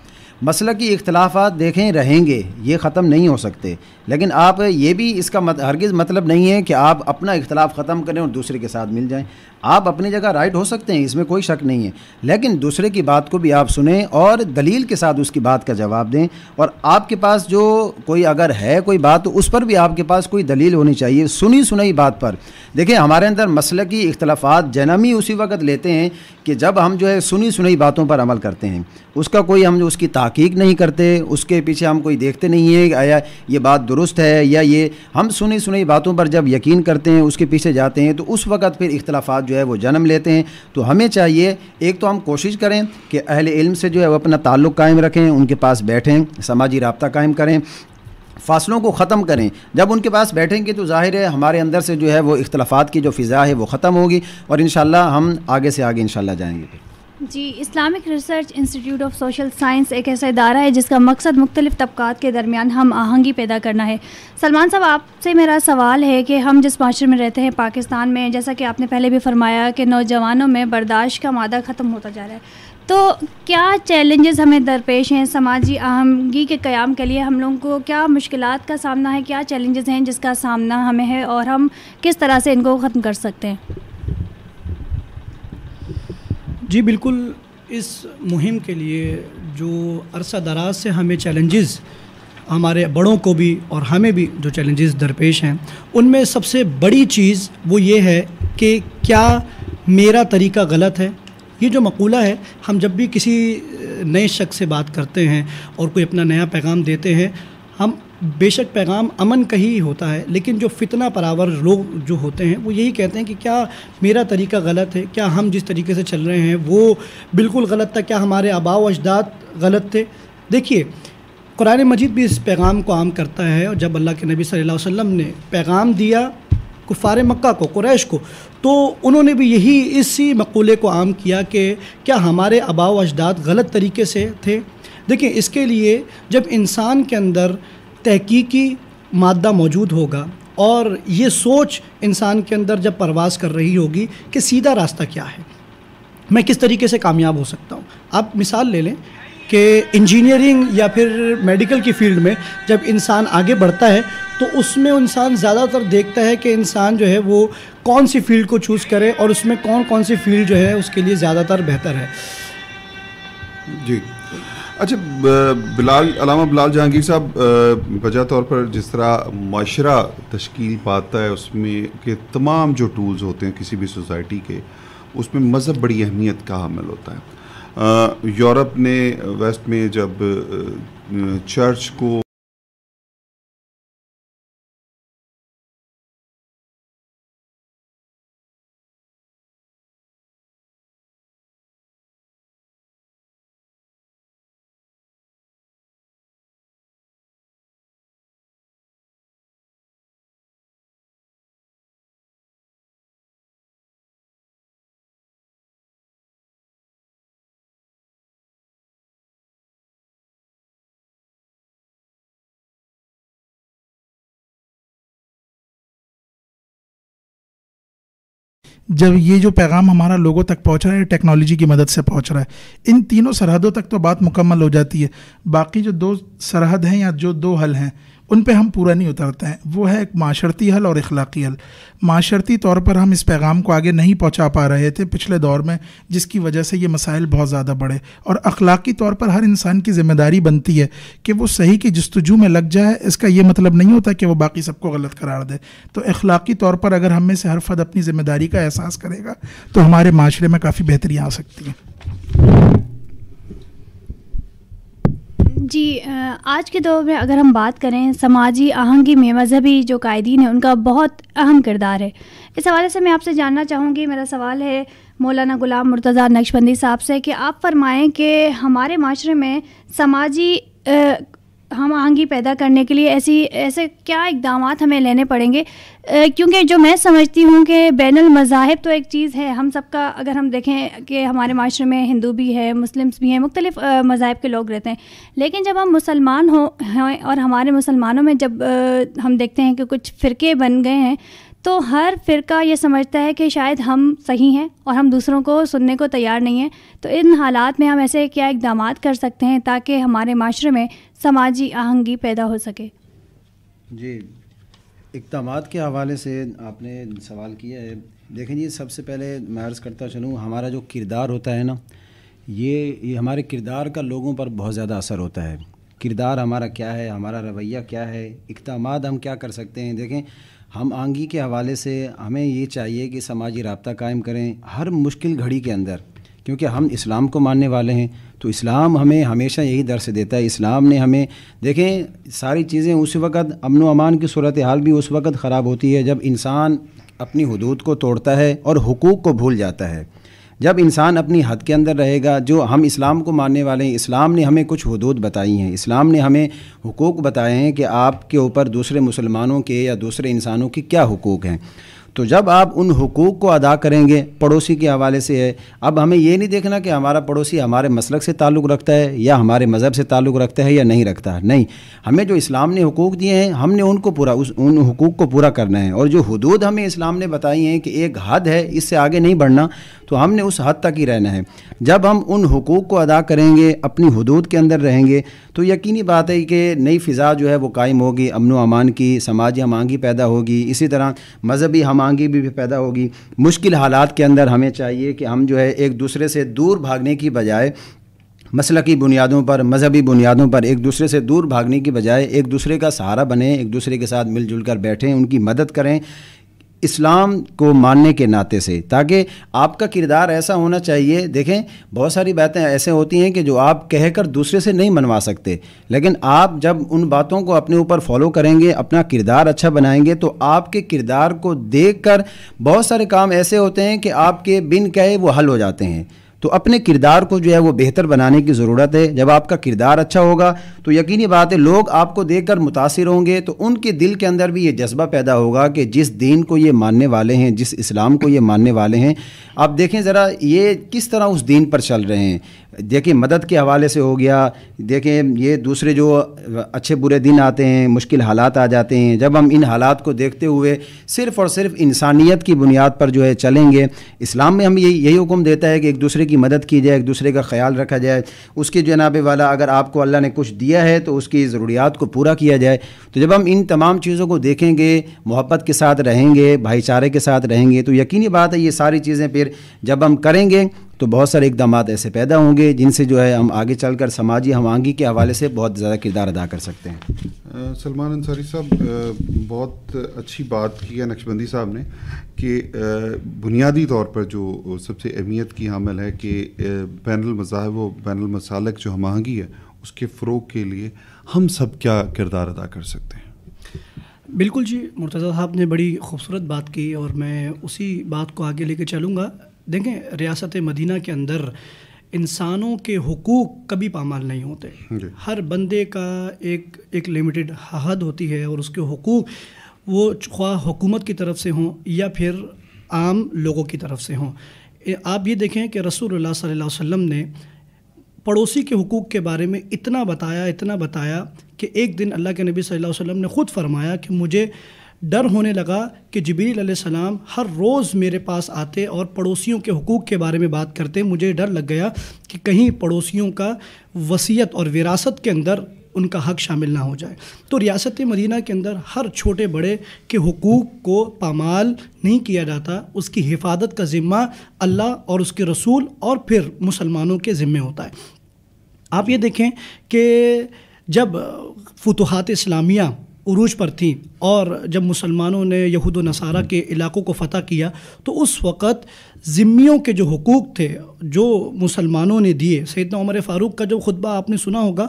मसल की इख्तलाफा देखें रहेंगे ये ख़त्म नहीं हो सकते लेकिन आप ये भी इसका मत हरगिज़ मतलब नहीं है कि आप अपना इख्तलाफ ख़त्म करें और दूसरे के साथ मिल जाएं आप अपनी जगह राइट हो सकते हैं इसमें कोई शक नहीं है लेकिन दूसरे की बात को भी आप सुने और दलील के साथ उसकी बात का जवाब दें और आपके पास जो कोई अगर है कोई बात तो उस पर भी आपके पास कोई दलील होनी चाहिए सुनी सुनाई बात पर देखिए हमारे अंदर मसल की इख्तलाफात जन्म ही उसी वक्त लेते हैं कि जब हम जो है सुनी सुनी बातों पर अमल करते हैं उसका कोई हम उसकी तहकीक नहीं करते उसके पीछे हम कोई देखते नहीं है आया ये बात दुरुस्त है या ये हम सुनी सुनी बातों पर जब यकीन करते हैं उसके पीछे जाते हैं तो उस वक्त फिर इख्तलाफात जो जो है वो जन्म लेते हैं तो हमें चाहिए एक तो हम कोशिश करें कि अहल इल्म से जो है वो अपना ताल्लुक़ कायम रखें उनके पास बैठें समाजी रबता कायम करें फासलों को ख़त्म करें जब उनके पास बैठेंगे तो ज़ाहिर है हमारे अंदर से जो है वो इख्तलाफात की जो फ़िज़ा है वो ख़त्म होगी और इन हम आगे से आगे इन जाएंगे जी Islamic research institute of social science एक ऐसा इदारा है जिसका मकसद मुख्तलिफ तबक़ात के दरमियान हम आहंगी पैदा करना है सलमान साहब आपसे मेरा सवाल है कि हम जिस माशरे में रहते हैं पाकिस्तान में जैसा कि आपने पहले भी फरमाया कि नौजवानों में बर्दाश्त का मादा ख़त्म होता जा रहा है तो क्या चैलेंजेस हमें दरपेश हैं समाजी आहंगी के क़्याम के लिए हम लोगों को क्या मुश्किल का सामना है क्या चैलेंजेस हैं जिसका सामना हमें है और हम किस तरह से इनको ख़त्म कर सकते हैं जी बिल्कुल इस मुहिम के लिए जो अरसा दराज से हमें चैलेंजेस हमारे बड़ों को भी और हमें भी जो चैलेंजेस दरपेश हैं उनमें सबसे बड़ी चीज़ वो ये है कि क्या मेरा तरीका गलत है ये जो मकूला है हम जब भी किसी नए शख्स से बात करते हैं और कोई अपना नया पैगाम देते हैं हम बेशक पैगाम अमन का ही होता है लेकिन जो फितना परावर लोग जो होते हैं वो यही कहते हैं कि क्या मेरा तरीका गलत है क्या हम जिस तरीके से चल रहे हैं वो बिल्कुल गलत था क्या हमारे आबा अजदाद गलत थे देखिए कुरान मजीद भी इस पैगाम को आम करता है और जब अल्लाह के नबी सल्लल्लाहु अलैहि वसल्लम ने पैगाम दिया कुफार मक्का को कुरैश को तो उन्होंने भी यही इसी मकूले को आम किया कि क्या हमारे आबा अजदाद गलत तरीके से थे देखिए इसके लिए जब इंसान के अंदर तहकीकी मादा मौजूद होगा और ये सोच इंसान के अंदर जब परवास कर रही होगी कि सीधा रास्ता क्या है मैं किस तरीके से कामयाब हो सकता हूँ आप मिसाल ले लें कि इंजीनियरिंग या फिर मेडिकल की फील्ड में जब इंसान आगे बढ़ता है तो उसमें इंसान ज़्यादातर देखता है कि इंसान जो है वो कौन सी फील्ड को चूज़ करे और उसमें कौन कौन सी फील्ड जो है उसके लिए ज़्यादातर बेहतर है जी अच्छा बिलाल अलामा बिलाल जहांगीर साहब बजा तौर पर जिस तरह माशरा तश्कील पाता है उसमें के तमाम जो टूल्स होते हैं किसी भी सोसाइटी के उसमें मज़हब बड़ी अहमियत का हमल होता है यूरोप ने वेस्ट में जब चर्च को जब ये जो पैगाम हमारा लोगों तक पहुंच रहा है टेक्नोलॉजी की मदद से पहुंच रहा है इन तीनों सरहदों तक तो बात मुकम्मल हो जाती है बाकी जो दो सरहद हैं या जो दो हल हैं उन पे हम पूरा नहीं उतरते हैं वो है एक माशरती हल और अखलाकी हल माशरती तौर पर हम इस पैगाम को आगे नहीं पहुंचा पा रहे थे पिछले दौर में जिसकी वजह से ये मसाइल बहुत ज़्यादा बढ़े और अखलाकी तौर पर हर इंसान की जिम्मेदारी बनती है कि वो सही की जस्तजू में लग जाए इसका ये मतलब नहीं होता कि वो बाकी सबको गलत करार दे तो अखलाकी तौर पर अगर हम में से हर फद अपनी जिम्मेदारी का एहसास करेगा तो हमारे माशरे में काफ़ी बेहतरी आ सकती है जी आज के दौर में अगर हम बात करें समाजी आहंगी में मजहबी जो कायदीन है उनका बहुत अहम किरदार है इस हवाले से मैं आपसे जानना चाहूँगी मेरा सवाल है मौलाना गुलाम मुर्तज़ा नक्शबंदी साहब से कि आप फरमाएं कि हमारे माशरे में समाजी हम आंगी पैदा करने के लिए ऐसी ऐसे क्या इकदाम हमें लेने पड़ेंगे क्योंकि जो मैं समझती हूँ कि बैन मज़ाहब तो एक चीज़ है हम सबका अगर हम देखें कि हमारे माशरे में हिंदू भी है मुस्लिम्स भी हैं मुख्तलिफ मज़ाहब के लोग रहते हैं लेकिन जब हम मुसलमान हो हैं और हमारे मुसलमानों में जब आ, हम देखते हैं कि कुछ फ़िरके बन गए हैं तो हर फ़िरका ये समझता है कि शायद हम सही हैं और हम दूसरों को सुनने को तैयार नहीं हैं तो इन हालात में हम ऐसे क्या इकदाम कर सकते हैं ताकि हमारे माशरे में समाजी आहंगी पैदा हो सके जी इकदाम के हवाले से आपने सवाल किया है देखें जी सबसे पहले मैं अर्ज़ करता चलूँ हमारा जो किरदार होता है ना ये ये हमारे किरदार का लोगों पर बहुत ज़्यादा असर होता है किरदार हमारा क्या है हमारा रवैया क्या है इकदाम हम क्या कर सकते हैं देखें हम आंगी के हवाले से हमें ये चाहिए कि समाजी रबता कायम करें हर मुश्किल घड़ी के अंदर क्योंकि हम इस्लाम को मानने वाले हैं तो इस्लाम हमें हमेशा यही दर्श देता है इस्लाम ने हमें देखें सारी चीज़ें उस वक़्त अमन अमान की सूरत हाल भी उस वक़्त ख़राब होती है जब इंसान अपनी हदूद को तोड़ता है और हकूक़ को भूल जाता है जब इंसान अपनी हद के अंदर रहेगा जो हम इस्लाम को मानने वाले हैं इस्लाम ने हमें कुछ हदूद बताई हैं इस्लाम ने हमें हकूक़ बताए हैं कि आपके ऊपर दूसरे मुसलमानों के या दूसरे इंसानों के क्या हकूक़ हैं तो जब आप उन हकूक़ को अदा करेंगे पड़ोसी के हवाले से है अब हमें ये नहीं देखना कि हमारा पड़ोसी हमारे मसलक से ताल्लुक़ रखता है या हमारे मज़हब से ताल्लुक़ रखता है या नहीं रखता है नहीं हमें जो इस्लाम ने हकूक़ दिए हैं हमने उनको पूरा उस उन हकूक़ को पूरा करना है और जो हदूद हमें इस्लाम ने बताई हैं कि एक हद है इससे आगे नहीं बढ़ना तो हमने उस हद तक ही रहना है जब हम उन हकूक़ को अदा करेंगे अपनी हदूद के अंदर रहेंगे तो यकीनी बात है कि नई फ़िज़ा जो है वो कायम होगी अमन अमान की समाजी हमांगी पैदा होगी इसी तरह मज़हबी हम मांगी भी, भी पैदा होगी मुश्किल हालात के अंदर हमें चाहिए कि हम जो है एक दूसरे से दूर भागने की बजाय मसल की बुनियादों पर मजहबी बुनियादों पर एक दूसरे से दूर भागने की बजाय एक दूसरे का सहारा बने एक दूसरे के साथ मिलजुल कर बैठें उनकी मदद करें इस्लाम को मानने के नाते से ताकि आपका किरदार ऐसा होना चाहिए देखें बहुत सारी बातें ऐसे होती हैं कि जो आप कहकर दूसरे से नहीं मनवा सकते लेकिन आप जब उन बातों को अपने ऊपर फॉलो करेंगे अपना किरदार अच्छा बनाएंगे तो आपके किरदार को देख कर बहुत सारे काम ऐसे होते हैं कि आपके बिन कहे वो हल हो जाते हैं तो अपने किरदार को जो है वो बेहतर बनाने की ज़रूरत है जब आपका किरदार अच्छा होगा तो यकीनी बात है लोग आपको देख कर मुतासर होंगे तो उनके दिल के अंदर भी ये जज्बा पैदा होगा कि जिस दीन को ये मानने वाले हैं जिस इस्लाम को ये मानने वाले हैं आप देखें ज़रा ये किस तरह उस दीन पर चल रहे हैं देखिए मदद के हवाले से हो गया देखें ये दूसरे जो अच्छे बुरे दिन आते हैं मुश्किल हालात आ जाते हैं जब हम इन हालात को देखते हुए सिर्फ़ और सिर्फ इंसानियत की बुनियाद पर जो है चलेंगे इस्लाम में हम यही यही हुक्म देता है कि एक दूसरे की मदद की जाए एक दूसरे का ख्याल रखा जाए उसके जनाब वाला अगर आपको अल्लाह ने कुछ दिया है तो उसकी ज़रूरियात को पूरा किया जाए तो जब हम इन तमाम चीज़ों को देखेंगे मोहब्बत के साथ रहेंगे भाईचारे के साथ रहेंगे तो यकीनी बात है ये सारी चीज़ें फिर जब हम करेंगे तो बहुत सारे इकदाम ऐसे पैदा होंगे जिनसे जो है हम आगे चल कर समाजी हमांगी के हवाले से बहुत ज़्यादा किरदार अदा कर सकते हैं सलमान अंसारी साहब बहुत अच्छी बात की है नक्शबंदी साहब ने कि बुनियादी तौर पर जो सबसे अहमियत की हामिल है कि बैन मज़ाहब व बैन मसालक जो हमांगी है उसके फ़रोग के लिए हम सब क्या किरदार अदा कर सकते हैं बिल्कुल जी मुर्तज़ा साहब ने बड़ी खूबसूरत बात की और मैं उसी बात को आगे लेके चलूँगा देखें रियासत मदीना के अंदर इंसानों के हकूक़ कभी पामाल नहीं होते हर बंदे का एक एक लिमिटेड हद होती है और उसके हकूक़ वो ख्वा हुकूमत की तरफ से हों या फिर आम लोगों की तरफ से हों आप ये देखें कि रसूल सल्ला वसम ने पड़ोसी के हकूक़ के बारे में इतना बताया इतना बताया कि एक दिन अल्लाह के नबी सल्लल्लाहु अलैहि वसल्लम ने ख़ुद फरमाया कि मुझे डर होने लगा कि जबील सलाम हर रोज़ मेरे पास आते और पड़ोसियों के हकूक़ के बारे में बात करते मुझे डर लग गया कि कहीं पड़ोसियों का वसीयत और विरासत के अंदर उनका हक शामिल ना हो जाए तो रियासत मदीना के अंदर हर छोटे बड़े के हकूक़ को पामाल नहीं किया जाता उसकी हिफाजत का ज़िम्मा अल्लाह और उसके रसूल और फिर मुसलमानों के ज़िम्मे होता है आप ये देखें कि जब फतहत इस्लामिया उरूज पर थी और जब मुसलमानों ने यहूद नसारा के इलाकों को फ़तह किया तो उस वक़्त ज़िम्मियों के जो हकूक़ थे जो मुसलमानों ने दिए सैद उमर फ़ारूक का जो खुतबा आपने सुना होगा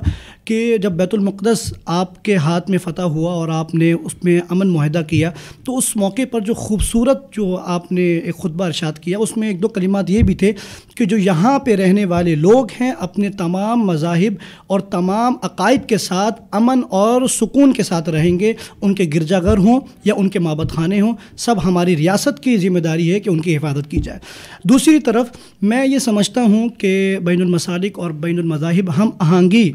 कि जब बैतुलमक़दस आपके हाथ में फ़तह हुआ और आपने उसमें अमन माहदा किया तो उस मौके पर जो खूबसूरत जो आपने एक खुतबा अरसात किया उसमें एक दो कलिमात ये भी थे कि जो यहाँ पर रहने वाले लोग हैं अपने तमाम मजाहब और तमाम अकायद के साथ अमन और सुकून के साथ रहेंगे उनके गिर गिरजाघर हों या उनके माबत खाने हों सब हमारी रियासत की ज़िम्मेदारी है कि उनकी हिफाजत की जाए दूसरी तरफ मैं ये समझता हूँ कि बैनमसालिक और बैनमज़ाहिब हम आहंगी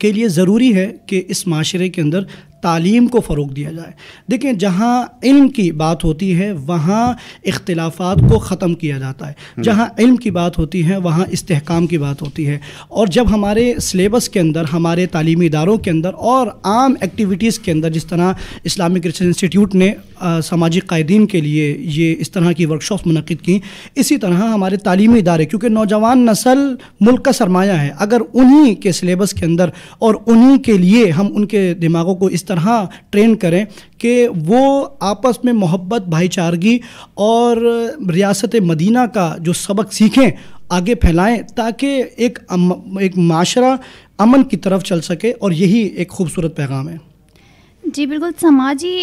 के लिए ज़रूरी है कि इस माशरे के अंदर तालीम को फ़रोग दिया जाए देखें जहाँ इल्म की बात होती है वहाँ इख्तलाफात को ख़त्म किया जाता है हम्म। जहाँ इल्म की बात होती है वहाँ इस्तेहकाम की बात होती है और जब हमारे सिलेबस के अंदर हमारे तालीमी इदारों के अंदर और आम एक्टिविटीज़ के अंदर जिस तरह इस्लामिक रिसर्च इंस्टीट्यूट ने सामाजिक कायदीन के लिए ये इस तरह की वर्कशॉप मनद की इसी तरह हमारे तालीमी इदारे क्योंकि नौजवान नसल मुल्क का सरमाया है अगर उन्हीं के सिलेबस के अंदर और उन्हीं के लिए हम उनके दिमागों को इस तरह ट्रेन करें कि वो आपस में मोहब्बत भाईचारगी और रियासत मदीना का जो सबक सीखें आगे फैलाएं ताकि एक एक माशरा अमन की तरफ चल सके और यही एक खूबसूरत पैगाम है जी बिल्कुल समाजी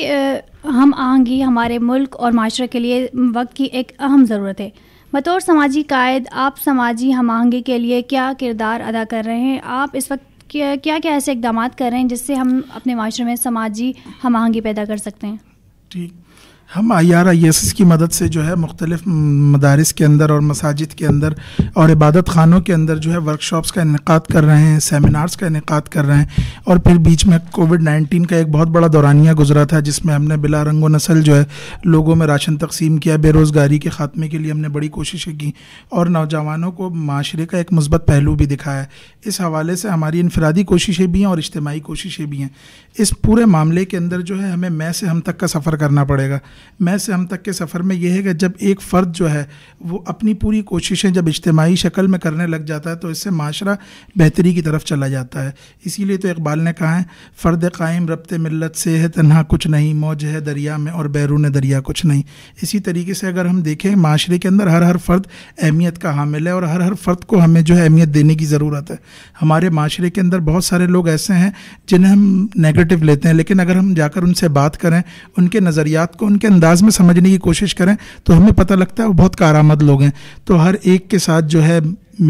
हम आहंगी हमारे मुल्क और माशरे के लिए वक्त की एक अहम ज़रूरत है बतौर समाजी कायद आप समाजी हम आहंगी के लिए क्या किरदार अदा कर रहे हैं आप इस वक्त क्या क्या ऐसे इकदाम कर रहे हैं जिससे हम अपने माशरे में समाजी हम आहंगी पैदा कर सकते हैं ठीक हम आई आर आई एस की मदद से जो है मुख्तलिफ मदारस के अंदर और मसाजिद के अंदर और इबादत खानों के अंदर जो है वर्कशॉप्स का इनका कर रहे हैं सेमिनार्स का इनका कर रहे हैं और फिर बीच में कोविड नाइन्टीन का एक बहुत बड़ा दौरानिया गुजरा था जिसमें हमने बिला रंगो नसल जो है लोगों में राशन तकसीम किया बेरोज़गारी के ख़ात्मे के लिए हमने बड़ी कोशिशें की और नौजवानों को माशरे का एक मस्बत पहलू भी दिखाया इस हवाले से हमारी इनफरादी कोशिशें भी हैं और इज्तमाही कोशिशें भी हैं इस पूरे मामले के अंदर जो है हमें मैं से हम तक का सफ़र करना पड़ेगा मैं से हम तक के सफ़र में यह है कि जब एक फ़र्द जो है वो अपनी पूरी कोशिशें जब इज्तमाही शक्ल में करने लग जाता है तो इससे माशरा बेहतरी की तरफ चला जाता है इसीलिए तो इकबाल ने कहा है फ़र्द कायम रबत मिलत से है तनहा कुछ नहीं मौज है दरिया में और बैरून दरिया कुछ नहीं इसी तरीके से अगर हम देखें माशरे के अंदर हर हर फ़र्द अहमियत का हामिल है और हर हर फ़र्द को हमें जो है अहमियत देने की ज़रूरत है हमारे माशरे के अंदर बहुत सारे लोग ऐसे हैं जिन्हें हम नेगेटिव लेते हैं लेकिन अगर हम जाकर उनसे बात करें उनके नज़रियात को उनके के अंदाज में समझने की कोशिश करें तो हमें पता लगता है वो बहुत कारामद लोग हैं तो हर एक के साथ जो है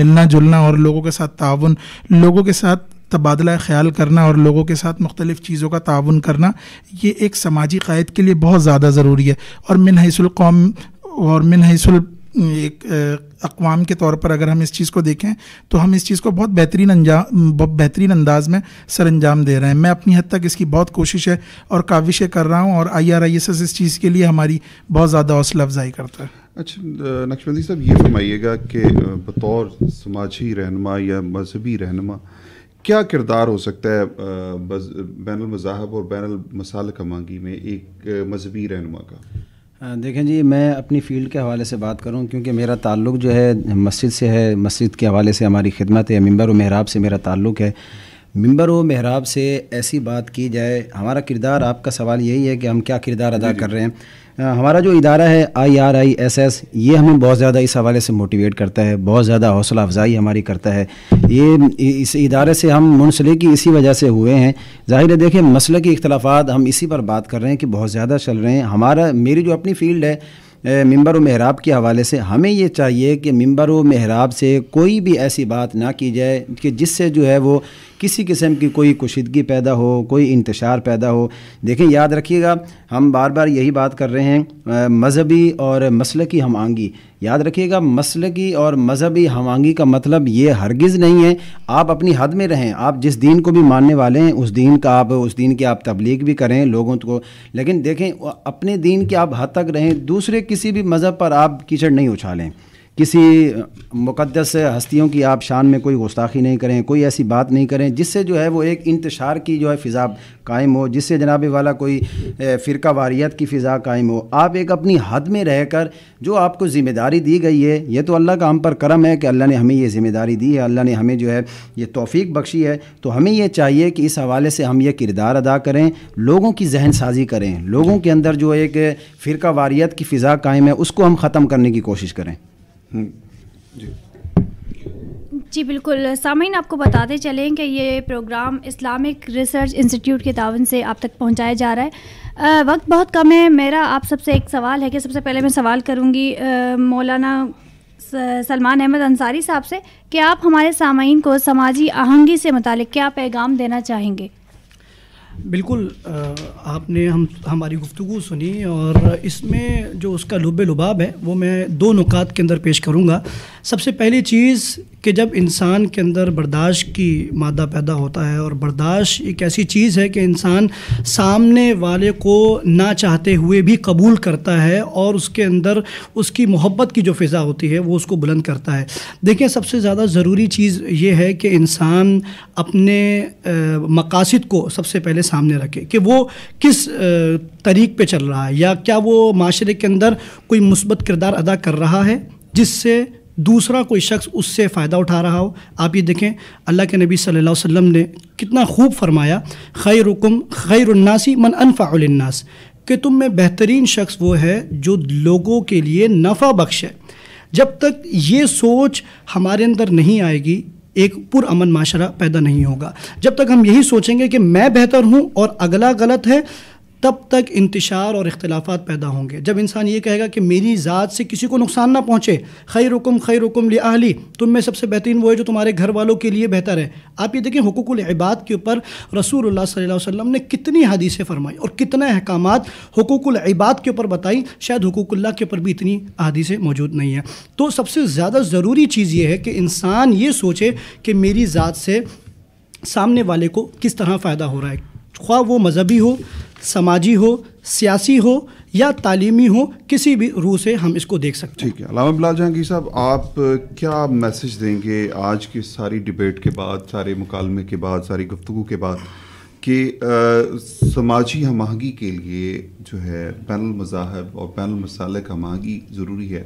मिलना जुलना और लोगों के साथ ताउन लोगों के साथ तबादला ख्याल करना और लोगों के साथ मुख्तलिफ़ चीज़ों का ताउन करना ये एक समाजी क़ायद के लिए बहुत ज़्यादा ज़रूरी है और मिन हैसुल कौम और मिन हैसुल एक अकवाम के तौर पर अगर हम इस चीज़ को देखें तो हम इस चीज़ को बहुत बेहतरीन बेहतरीन अंदाज में सर अंजाम दे रहे हैं मैं अपनी हद तक इसकी बहुत कोशिश है और काविशें कर रहा हूँ और I R I S S इस चीज़ के लिए हमारी बहुत ज़्यादा हौसला अफजाई करता है अच्छा नक्शबंदी साहब ये फरमाइएगा कि बतौर समाजी रहनमा या मजहबी रहनमा क्या किरदार हो सकता है बैन मज़ाहब और बैन मसाल कमांगी में एक मजहबी रहनमा का देखें जी मैं अपनी फ़ील्ड के हवाले से बात करूं क्योंकि मेरा ताल्लुक जो है मस्जिद से है मस्जिद के हवाले से हमारी खिदमत है मंबर व महराब से मेरा ताल्लुक है मंबर व महराब से ऐसी बात की जाए हमारा किरदार आपका सवाल यही है कि हम क्या किरदार अदा कर रहे हैं हमारा जो इदारा है I R I S S ये हमें बहुत ज़्यादा इस हवाले से मोटिवेट करता है बहुत ज़्यादा हौसला अफजाई हमारी करता है ये इस इदारे से हम मुंसलिक इसी वजह से हुए हैं ज़ाहिर है देखें मसल के अख्तलाफात हम इसी पर बात कर रहे हैं कि बहुत ज़्यादा चल रहे हैं हमारा मेरी जो अपनी फील्ड है मंबर महराब के हवाले से हमें ये चाहिए कि मंबर महराब से कोई भी ऐसी बात ना की जाए कि जिससे जो है वो किसी किस्म की कोई कुशीदगी पैदा हो कोई इंतशार पैदा हो देखें याद रखिएगा हम बार बार यही बात कर रहे हैं मजहबी और मसल की हम आंगी याद रखिएगा मसलकी और मजहबी हमांगी का मतलब ये हरगिज़ नहीं है आप अपनी हद में रहें आप जिस दीन को भी मानने वाले हैं उस दीन का आप उस दीन की आप तबलीग भी करें लोगों को लेकिन देखें अपने दीन के आप हद तक रहें दूसरे किसी भी मज़हब पर आप कीचड़ नहीं उछालें किसी मुक़दस हस्तियों की आप शान में कोई गुस्ताखी नहीं करें कोई ऐसी बात नहीं करें जिससे जो है वो एक इंतशार की जो है फ़िज़ा कायम हो जिससे जनाब वाला कोई फ़िरका वारियत की फ़िज़ा कायम हो आप एक अपनी हद में रह कर जो आपको ज़िम्मेदारी दी गई है ये तो अल्लाह का हम पर करम है कि अल्लाह ने हमें ये ज़िम्मेदारी दी है अल्लाह ने हमें जो है ये तोफ़ी बख्शी है तो हमें यह चाहिए कि इस हवाले से हम ये किरदार अदा करें लोगों की जहन साजी करें लोगों के अंदर जो एक फ़िरका वारियत की फ़िज़ा कायम है उसको हम ख़त्म करने की कोशिश करें जी बिल्कुल सामीन आपको बताते चलें कि ये प्रोग्राम इस्लामिक रिसर्च इंस्टीट्यूट के तावन से आप तक पहुंचाया जा रहा है आ, वक्त बहुत कम है मेरा आप सबसे एक सवाल है कि सबसे पहले मैं सवाल करूंगी आ, मौलाना सलमान अहमद अंसारी साहब से कि आप हमारे सामीन को समाजी आहंगी से मुतल क्या पैगाम देना चाहेंगे बिल्कुल आपने हम हमारी गुफ्तु सुनी और इसमें जो उसका लुब लुबाब है वो मैं दो नुकात के अंदर पेश करूँगा सबसे पहली चीज़ कि जब इंसान के अंदर बर्दाश्त की मादा पैदा होता है और बर्दाश्त एक ऐसी चीज़ है कि इंसान सामने वाले को ना चाहते हुए भी कबूल करता है और उसके अंदर उसकी मोहब्बत की जो फ़िज़ा होती है वो उसको बुलंद करता है देखिए सबसे ज़्यादा ज़रूरी चीज़ ये है कि इंसान अपने मकासद को सबसे पहले सामने रखे कि वो किस तरीक पे चल रहा है या क्या वो माशरे के अंदर कोई मुस्बत किरदार अदा कर रहा है जिससे दूसरा कोई शख्स उससे फ़ायदा उठा रहा हो आप ये देखें अल्लाह के नबी सल्लल्लाहु अलैहि वसल्लम ने कितना खूब फरमाया खैर रुकम खैरन्नासी मन अनफ़ाउलन्नास कि तुम में बेहतरीन शख्स वो है जो लोगों के लिए नफ़ा बख्श है जब तक ये सोच हमारे अंदर नहीं आएगी एक पुरमन माशरा पैदा नहीं होगा जब तक हम यही सोचेंगे कि मैं बेहतर हूँ और अगला गलत है तब तक इंतशार और अख्तिलाफ़ पैदा होंगे जब इंसान ये कहेगा कि मेरी ज़ात से किसी को नुकसान ना पहुँचे खई रुकम खई रकम ले आहली तुम में सबसे बेहतरीन वो है जो तुम्हारे घर वालों के लिए बेहतर है आप ये देखें हकूक इबाद के ऊपर रसूल सल्लल्लाहु वसम ने कितनी हदीसें फरमाई और कितने अहकाम हकूक़ुल इबाद के ऊपर बताई शायद हकूक़ुल्ला के ऊपर भी इतनी हदीसें मौजूद नहीं हैं तो सबसे ज़्यादा ज़रूरी चीज़ ये है कि इंसान ये सोचे कि मेरी ज़ात से सामने वाले को किस तरह फ़ायदा हो रहा है ख्वा वो मज़हबी हो समाजी हो सियासी हो या तालीमी हो किसी भी रूह से हम इसको देख सकते हैं ठीक है अलामा बिलाल जहांगीर साहब आप क्या मैसेज देंगे आज की सारी डिबेट के बाद सारे मुकालमे के बाद सारी गुफ्तु के बाद कि समाजी हमहंगी के लिए जो है बैन मजाहब और बैन मसालक हमाहगी ज़रूरी है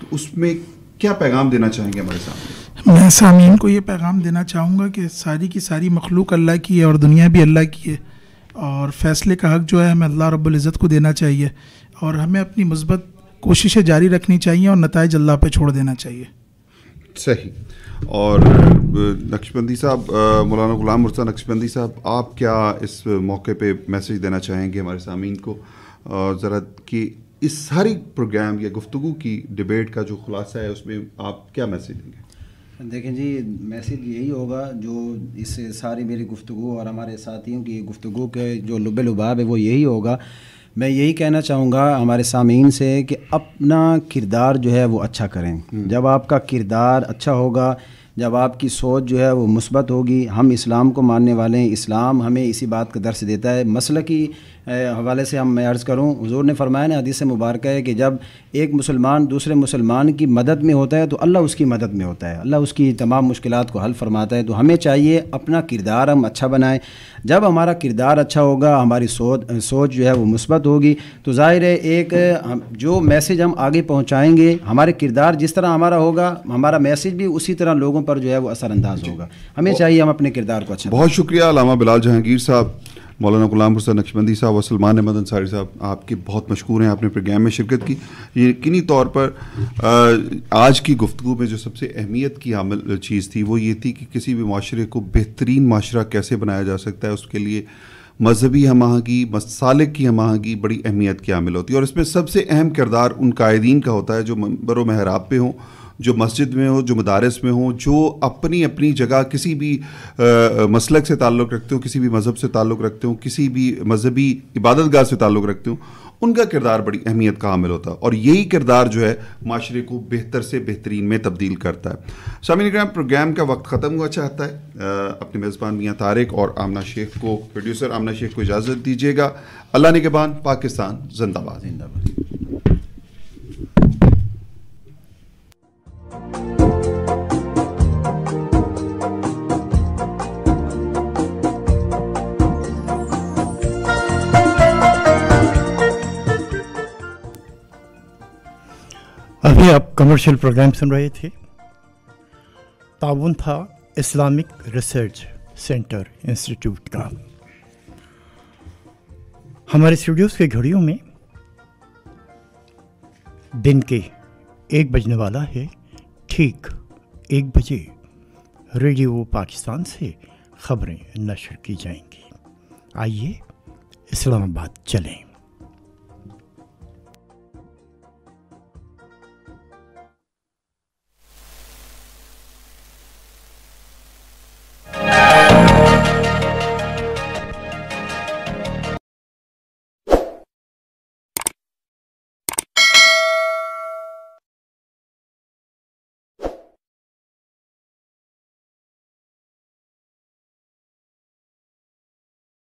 तो उसमें क्या पैगाम देना चाहेंगे हमारे साथ मैं सामीन को ये पैगाम देना चाहूँगा कि सारी की सारी मखलूक अल्लाह की है और दुनिया भी अल्लाह की है और फैसले का हक जो है हमें अल्लाह रब्ज़त को देना चाहिए और हमें अपनी मस्बत कोशिशें जारी रखनी चाहिए और नतज अल्लाह पे छोड़ देना चाहिए सही और नक्शबंदी साहब मौलाना गुलाम मुर्सा नक्शबंदी साहब आप क्या इस मौके पे मैसेज देना चाहेंगे हमारे सामीन को और ज़रा कि इस सारी प्रोग्राम या गुफ्तु की डिबेट का जो खुलासा है उसमें आप क्या मैसेज देंगे देखें जी मैसेज यही होगा जो इस सारी मेरी गुफ्तु और हमारे साथियों की गुफ्तु के जो लुबे लुबाब है वो यही होगा मैं यही कहना चाहूँगा हमारे सामीन से कि अपना किरदार जो है वो अच्छा करें हम्म। जब आपका किरदार अच्छा होगा जब आपकी सोच जो है वो मुस्बत होगी हम इस्लाम को मानने वाले हैं इस्लाम हमें इसी बात का दर्श देता है मसल की हवाले से हम मैं अर्ज़ करूँ हजूर ने फरमाया ना हदीस मुबारक है कि जब एक मुसलमान दूसरे मुसलमान की मदद में होता है तो अल्लाह उसकी मदद में होता है अल्लाह उसकी तमाम मुश्किल को हल फरमाता है तो हमें चाहिए अपना किरदार हम अच्छा बनाएँ जब हमारा किरदार अच्छा होगा हमारी सोच सोच जो है वो मुस्बत होगी तो ज़ाहिर है एक जो मैसेज हम आगे पहुँचाएँगे हमारे किरदार जिस तरह हमारा होगा हमारा मैसेज भी उसी तरह लोगों पर जो है वो असरानंदाज होगा हमें चाहिए हम अपने किरदार को अच्छा बहुत शुक्रिया अलामा बिलाल जहांगीर साहब मौलाना गुलाम हुसैन नक्शबंदी साहब और सलमान अहमद अंसारी साहब आपके बहुत मशहूर हैं आपने प्रोग्राम में शिरकत की यकीनी तौर पर आज की गुफ्तु में जो सबसे अहमियत की आमल चीज़ थी वो ये थी कि किसी भी माशरे को बेहतरीन माशरा कैसे बनाया जा सकता है उसके लिए मजहबी हम आहंगी मसाले की हम आहंगी बड़ी अहमियत की आमिल होती है और इसमें सबसे अहम किरदार उन कायदीन का होता है जो मंबर महराब पे हों जो मस्जिद में हो जो मदारस में हो जो अपनी अपनी जगह किसी भी आ, मसलक से ताल्लुक़ रखते हो किसी भी मज़हब से ताल्लुक़ रखते हो किसी भी मजहबी इबादत गाह से ताल्लुक़ रखते हो उनका किरदार बड़ी अहमियत का हामिल होता है और यही किरदार जो है माशरे को बेहतर से बेहतरीन में तब्दील करता है शामिल ग्राम प्रोग्राम का वक्त ख़त्म हुआ चाहता है आ, अपने मेज़बान मियाँ तारिक और आमना शेख को प्रोड्यूसर आमना शेख को इजाज़त दीजिएगा अल्लाह ने के पाकिस्तान जिंदाबाद जिंदाबाद अभी आप कमर्शियल प्रोग्राम सुन रहे थे ताउन था इस्लामिक रिसर्च सेंटर इंस्टीट्यूट का हमारे स्टूडियोज़ के घड़ियों में दिन के एक बजने वाला है ठीक एक बजे रेडियो पाकिस्तान से खबरें नशर की जाएंगी आइए इस्लामाबाद चलें Música